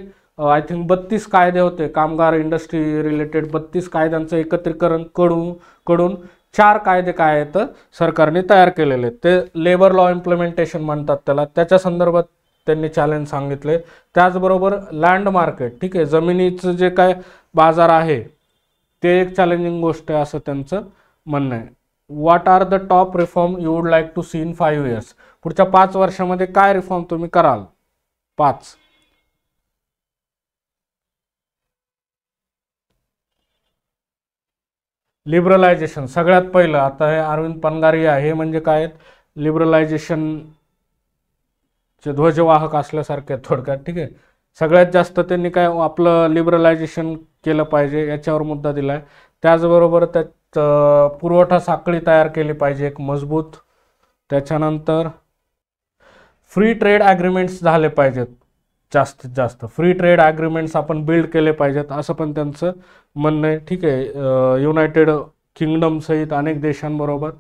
आय थिंक बत्तीस कायदे होते कामगार इंडस्ट्री रिलेटेड बत्तीस कायद्यांचं एकत्रीकरण कडू कडून चार कायदे काय आहेत सरकारने तयार केलेले ते लेबर लॉ इम्प्लिमेंटेशन म्हणतात त्याला त्याच्या संदर्भात त्यांनी चॅलेंज सांगितले त्याचबरोबर लँड मार्केट ठीक आहे जमिनीचं जे काय बाजार आहे ते एक चॅलेंजिंग गोष्ट आहे असं त्यांचं म्हणणं आहे what are the top reform you would like to see in five years पुढच्या पाच वर्षामध्ये काय रिफॉर्म तुम्ही कराल पाच लिबरलायझेशन सगळ्यात पहिलं आता हे अरविंद पनगारिया हे म्हणजे काय लिबरलायझेशन चे ध्वजवाहक असल्यासारखे थोडक्यात ठीक आहे सगळ्यात जास्त त्यांनी काय आपलं लिबरलायझेशन केलं पाहिजे याच्यावर मुद्दा दिला त्याचबरोबर त्यात पुरवठा साखळी तयार केली पाहिजे एक मजबूत त्याच्यानंतर फ्री ट्रेड ॲग्रीमेंट्स झाले पाहिजेत जास्तीत जास्त फ्री ट्रेड ॲग्रीमेंट्स आपण बिल्ड केले पाहिजेत असं पण त्यांचं म्हणणं आहे ठीक आहे युनायटेड किंगडमसहित अनेक देशांबरोबर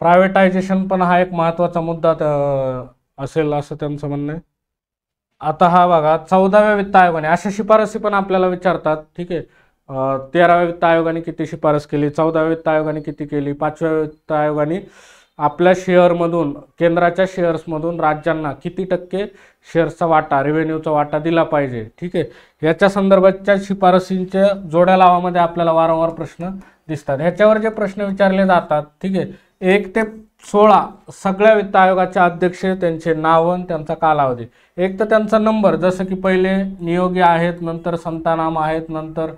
प्रायव्हेटायझेशन पण हा एक महत्त्वाचा मुद्दा असेल असं त्यांचं म्हणणं आहे आता हा बघा चौदाव्या वित्त आयोगाने अशा शिफारसी पण आपल्याला विचारतात ठीक आहे तेराव्या वित्त आयोगाने किती शिफारस केली चौदाव्या वित्त आयोगाने किती केली पाचव्या वित्त आयोगाने आपल्या शेअरमधून केंद्राच्या शेअर्समधून राज्यांना किती टक्के शेअर्सचा वाटा रेव्हेन्यूचा वाटा दिला पाहिजे ठीक आहे याच्या संदर्भातच्या शिफारसींच्या जोड्या लावामध्ये आपल्याला वारंवार प्रश्न दिसतात ह्याच्यावर जे प्रश्न विचारले जातात ठीक आहे एक ते सोळा सगळ्या वित्त आयोगाचे अध्यक्ष त्यांचे आणि त्यांचा कालावधी एक तर त्यांचा नंबर जसं की पहिले नियोगी आहेत नंतर संतानाम आहेत नंतर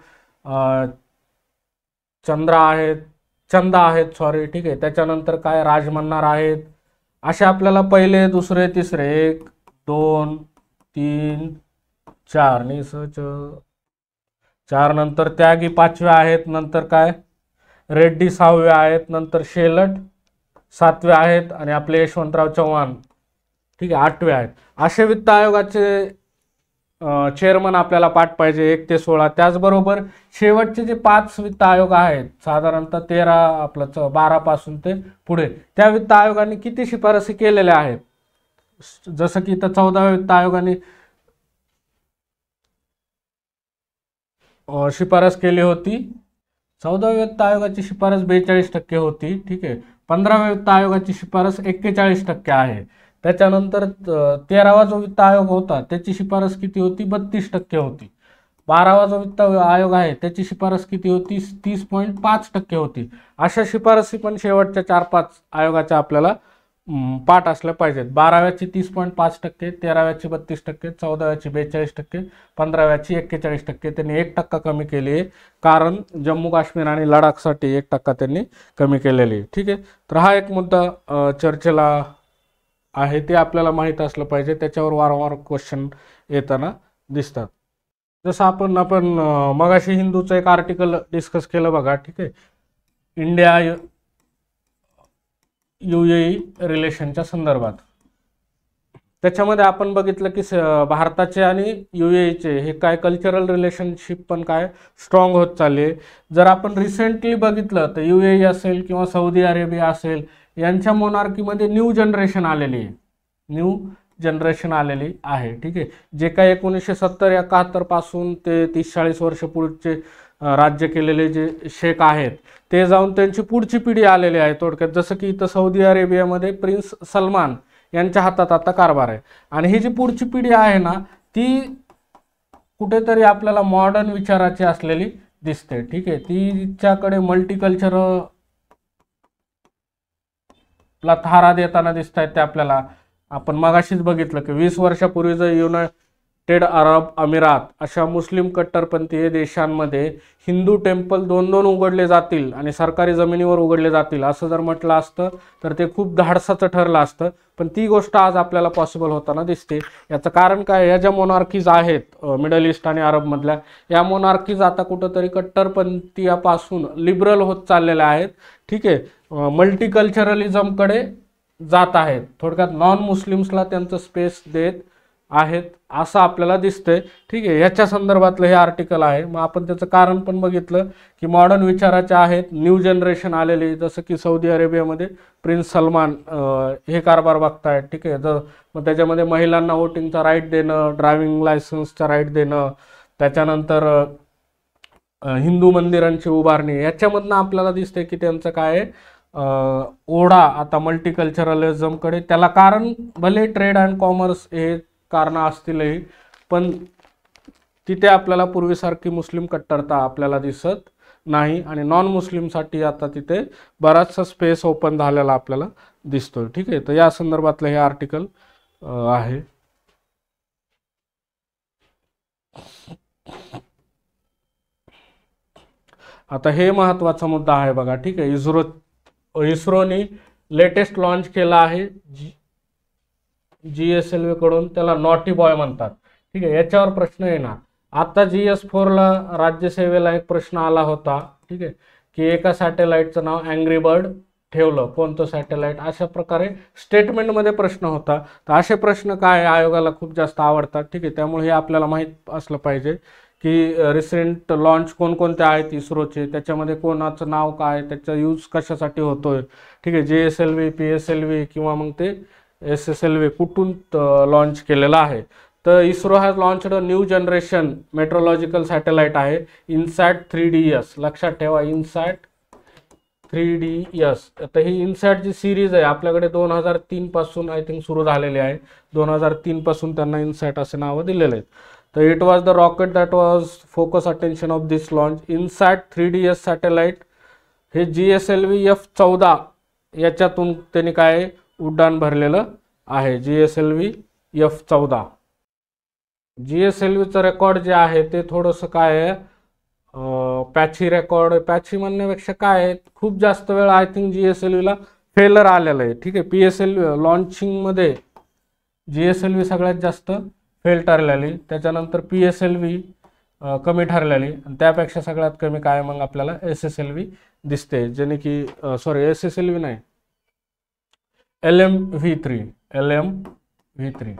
चंद्रा आहेत चंदा आहेत सॉरी ठीक आहे त्याच्यानंतर काय राजमन्नार आहेत असे आपल्याला पहिले दुसरे तिसरे एक दोन तीन चार निस चार नंतर त्यागी पाचव्या आहेत नंतर काय रेड्डी सहाव्या आहेत नंतर शेलट सातव्या आहेत आणि आपले यशवंतराव चव्हाण ठीक आहे आठव्या आहेत असे वित्त आयोगाचे चेअरमन आपल्याला पाठ पाहिजे एक ते सोळा त्याचबरोबर शेवटचे जे पाच वित्त आयोग आहेत साधारणतः तेरा आपलं बारापासून ते पुढे त्या वित्त आयोगाने किती शिफारसी केलेल्या आहेत जसं की इथं चौदाव्या वित्त आयोगाने शिफारस केली होती चौदाव्या वित्त आयोगाची शिफारस बेचाळीस टक्के होती ठीक आहे पंधराव्या वित्त आयोगाची शिफारस एक्केचाळीस टक्के आहे त्याच्यानंतर तेरावा जो वित्त आयोग होता त्याची शिफारस किती होती बत्तीस टक्के होती बारावा जो वित्त आयोग आहे त्याची शिफारस किती होती तीस पॉईंट पाच टक्के होती अशा शिफारसी पण शेवटच्या चार पाच आयोगाच्या आपल्याला पाठ असल्या पाहिजेत बाराव्याची तीस पॉईंट पाच टक्के तेराव्याची बत्तीस टक्के चौदाव्याची बेचाळीस टक्के पंधराव्याची एक्केचाळीस टक्के त्यांनी एक टक्का कमी केली आहे कारण जम्मू काश्मीर आणि लडाखसाठी एक टक्का त्यांनी कमी केलेली आहे ठीक आहे तर हा एक मुद्दा चर्चेला आहे ते आपल्याला माहीत असलं पाहिजे त्याच्यावर वारंवार क्वेश्चन येताना दिसतात जसं आपण आपण मगाशी हिंदूचं एक आर्टिकल डिस्कस केलं बघा ठीक आहे इंडिया यू ए रिलेशनच्या संदर्भात त्याच्यामध्ये आपण बघितलं की भारताचे आणि यू एचे हे काय कल्चरल रिलेशनशिप पण काय स्ट्रॉंग होत चालले जर आपण रिसेंटली बघितलं तर यू असेल किंवा सौदी अरेबिया असेल यांच्या मोनार्कीमध्ये न्यू जनरेशन आलेली आहे न्यू जनरेशन आलेली आहे ठीक आहे जे काही एकोणीसशे सत्तर एकाहत्तरपासून ते तीस चाळीस वर्ष पुढचे राज्य केलेले जे शेख आहेत ते जाऊन त्यांची पुढची पिढी आलेली आहे थोडक्यात जसं की इथं सौदी अरेबियामध्ये प्रिन्स सलमान यांच्या हातात आता कारभार आहे आणि ही जी पुढची पिढी आहे ना ती कुठेतरी आपल्याला मॉडर्न विचाराची असलेली दिसते ठीक आहे तिच्याकडे मल्टीकल्चर ला थारा देताना दिसत आहेत ते आपल्याला आपण मगाशीच बघितलं की वीस जर युनायटेड अरब अमिरात अशा मुस्लिम कट्टरपंथीय देशांमध्ये हिंदू टेम्पल दोन दोन उघडले जातील आणि सरकारी जमिनीवर उघडले जातील असं जर म्हटलं असतं तर ते खूप धाडसाचं ठरलं असतं पण ती गोष्ट आज आपल्याला पॉसिबल होताना दिसते याचं कारण काय या ज्या मोनार्कीज आहेत मिडल ईस्ट आणि अरबमधल्या या मोनार्कीज आता कुठंतरी कट्टरपंथीयापासून लिबरल होत चाललेल्या आहेत ठीक आहे मल्टीकल्चरलिझमकडे जात आहेत थोडक्यात नॉन मुस्लिम्सला त्यांचं स्पेस देत आहेत असं आपल्याला दिसतंय ठीक आहे याच्या संदर्भातलं हे आर्टिकल आहे मग आपण त्याचं कारण पण बघितलं की मॉडर्न विचाराचे आहेत न्यू जनरेशन आलेले जसं की सौदी अरेबियामध्ये प्रिन्स सलमान हे कारभार बघतायत ठीक आहे जर मग त्याच्यामध्ये महिलांना वोटिंगचा राईट देणं ड्रायव्हिंग लायसन्सचा राईट देणं त्याच्यानंतर हिंदू मंदिरांची उभारणी याच्यामधनं आपल्याला दिसते की त्यांचं काय आहे ओढा आता कडे त्याला कारण भले ट्रेड अँड कॉमर्स हे कारणं असतीलही पण तिथे आपल्याला पूर्वीसारखी मुस्लिम कट्टरता आपल्याला दिसत नाही आणि नॉन मुस्लिमसाठी आता तिथे बराचसा स्पेस ओपन झालेला आपल्याला दिसतोय ठीक आहे तर या संदर्भातलं हे आर्टिकल आहे आता हे महत्वाचा मुद्दा आहे बघा ठीक आहे इस्रो इस्रोनी लेटेस्ट लॉन्च केला आहे जी जी एस एल कडून त्याला नॉटी बॉय म्हणतात ठीक आहे याच्यावर प्रश्न येणार आता जी एस फोरला राज्यसेवेला एक प्रश्न आला होता ठीक आहे की एका सॅटेलाइटचं नाव अँग्री बर्ड ठेवलं कोणतं सॅटेलाईट अशा प्रकारे स्टेटमेंटमध्ये प्रश्न होता तर असे प्रश्न काय आयोगाला खूप जास्त आवडतात ठीक आहे त्यामुळे हे आपल्याला माहीत असलं पाहिजे की रिसेंट लॉन्च कोणकोणते आहेत इस्रोचे त्याच्यामध्ये कोणाचं नाव काय त्याचा यूज कशासाठी होतोय ठीक आहे जे S L V P S L V किंवा मग ते एस एस एल व्ही कुठून लॉन्च केलेला आहे तर ISRO has launched a new generation meteorological satellite आहे इनसॅट थ्री डी एस लक्षात ठेवा इनसॅट थ्री डी यस तर ही इनसॅट जी सिरीज आहे आपल्याकडे दोन हजार तीनपासून आय थिंक सुरू झालेली आहे दोन हजार तीनपासून त्यांना इनसॅट असे नावं दिलेले आहेत तर it was the rocket that was focus attention of this launch INSAT three D S satellite हे G S L V F चौदा याच्यातून त्यांनी काय उड्डाण भरलेलं आहे G S L V F चौदा जी एस एल व्हीचं रेकॉर्ड जे आहे ते थोडंसं काय आहे पॅची रेकॉर्ड पॅची म्हणण्यापेक्षा काय आहे खूप जास्त वेळ I think G S L व्हीला फेलर आलेलं आहे ठीक आहे पी एस एल लॉन्चिंगमध्ये जी एस एल व्ही सगळ्यात जास्त फेल ठरलेली त्याच्यानंतर पी एस एल व्ही कमी ठरलेली आणि त्यापेक्षा सगळ्यात कमी काय मग आपल्याला एस एस एल व्ही दिसते जेणे की sorry S S L V नाही L M V three L M V three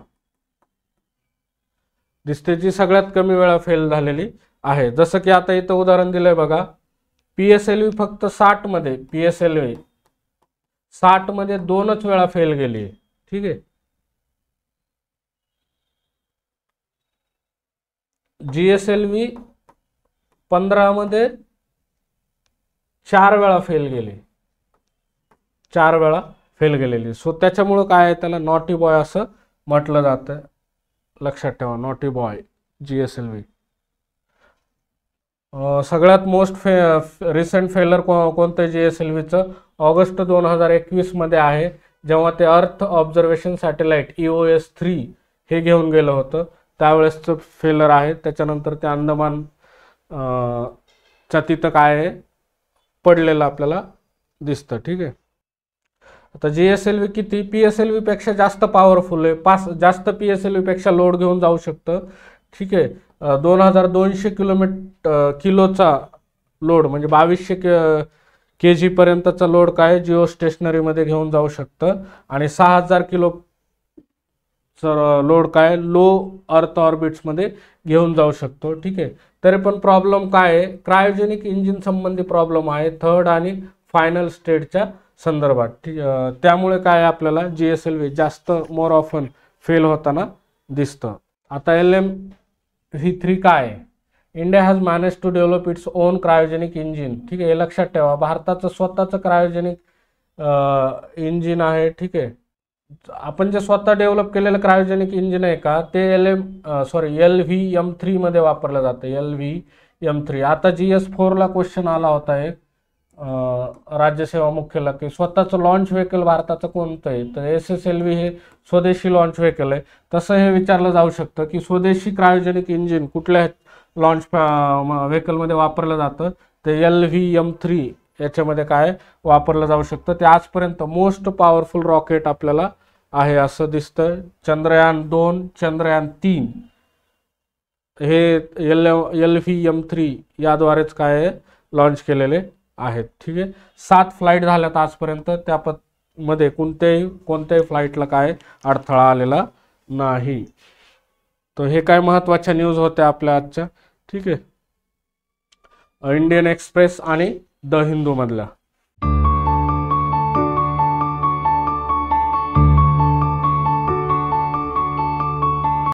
दिसते जी सगळ्यात कमी वेळा फेल झालेली आहे जसं की आता इथं उदाहरण दिलंय बघा पी एस एल व्ही फक्त साठमध्ये पी एस एल व्ही साठमध्ये दोनच वेळा फेल गेली ठीक आहे जी एस एल पंधरामध्ये चार वेळा फेल गेले चार वेळा फेल गेलेली सो त्याच्यामुळं काय आहे त्याला नॉटी बॉय असं म्हटलं जातं लक्षात ठेवा naughty boy G S L V सगळ्यात मोस्ट फे रिसेंट फेलर को कोणतं जी एस एल व्हीचं ऑगस्ट दोन हजार एकवीसमध्ये आहे जेव्हा ते earth observation satellite E O S three हे घेऊन गेलं होतं त्यावेळेसचं फेलर आहे त्याच्यानंतर ते अंदमान च्या तिथं काय आहे पडलेलं आपल्याला दिसतं ठीक आहे आता जी एस एल व्ही किती पी एस एल पेक्षा जास्त पॉवरफुल आहे पास जास्त पी एस एल पेक्षा लोड घेऊन जाऊ शकतं ठीक आहे दोन हजार दोनशे किलोमीटर किलोचा लोड म्हणजे बावीसशे के के जीपर्यंतचा लोड काय जिओ स्टेशनरीमध्ये घेऊन जाऊ शकतं आणि सहा हजार किलो सर लोड काय लो अर्थ ऑर्बिट्समध्ये घेऊन जाऊ शकतो ठीक आहे तरी पण प्रॉब्लेम काय आहे क्रायोजेनिक इंजिन संबंधी प्रॉब्लेम आहे थर्ड आणि फायनल स्टेटच्या संदर्भात ठीक त्यामुळे काय आपल्याला जी एस एल व्ही जास्त मोर ऑफन फेल होताना दिसतं आता एल एम ही थ्री काय आहे India has manage to develop its own cryogenic engine ठीक आहे लक्षात ठेवा भारताचं स्वतःचं क्रायोजेनिक इंजिन आहे ठीक आहे आपण जे स्वतः डेव्हलप केलेलं क्रायोजेनिक इंजिन आहे का ते L M sorry L V M थ्रीमध्ये वापरलं जातं एल व्ही एम थ्री आता जी एस फोरला क्वेश्चन आला होता एक राज्यसेवा मुख्यला की स्वतःचं लॉन्च व्हेकल भारताचं कोणतं आहे तर एस एस एल व्ही हे स्वदेशी लॉन्च व्हेकल आहे तसं हे विचारलं जाऊ शकतं की स्वदेशी क्रायोजेनिक इंजिन कुठल्या लॉन्च व्हेकलमध्ये वापरलं जातं ते एल व्ही एम थ्री याच्यामध्ये काय वापरलं जाऊ शकतं ते आजपर्यंत मोस्ट पॉवरफुल रॉकेट आपल्याला आहे असं दिसतं चंद्रयान दोन चंद्रयान तीन हे L L V M three याद्वारेच काय लॉन्च केलेले आहेत ठीक आहे सात फ्लाईट झाल्यात आजपर्यंत त्या प मध्ये कोणत्याही कोणत्याही फ्लाईटला काय अडथळा आलेला नाही तर हे काय महत्त्वाच्या न्यूज होत्या आपल्या आजच्या ठीक आहे इंडियन एक्सप्रेस आणि द हिंदूमधल्या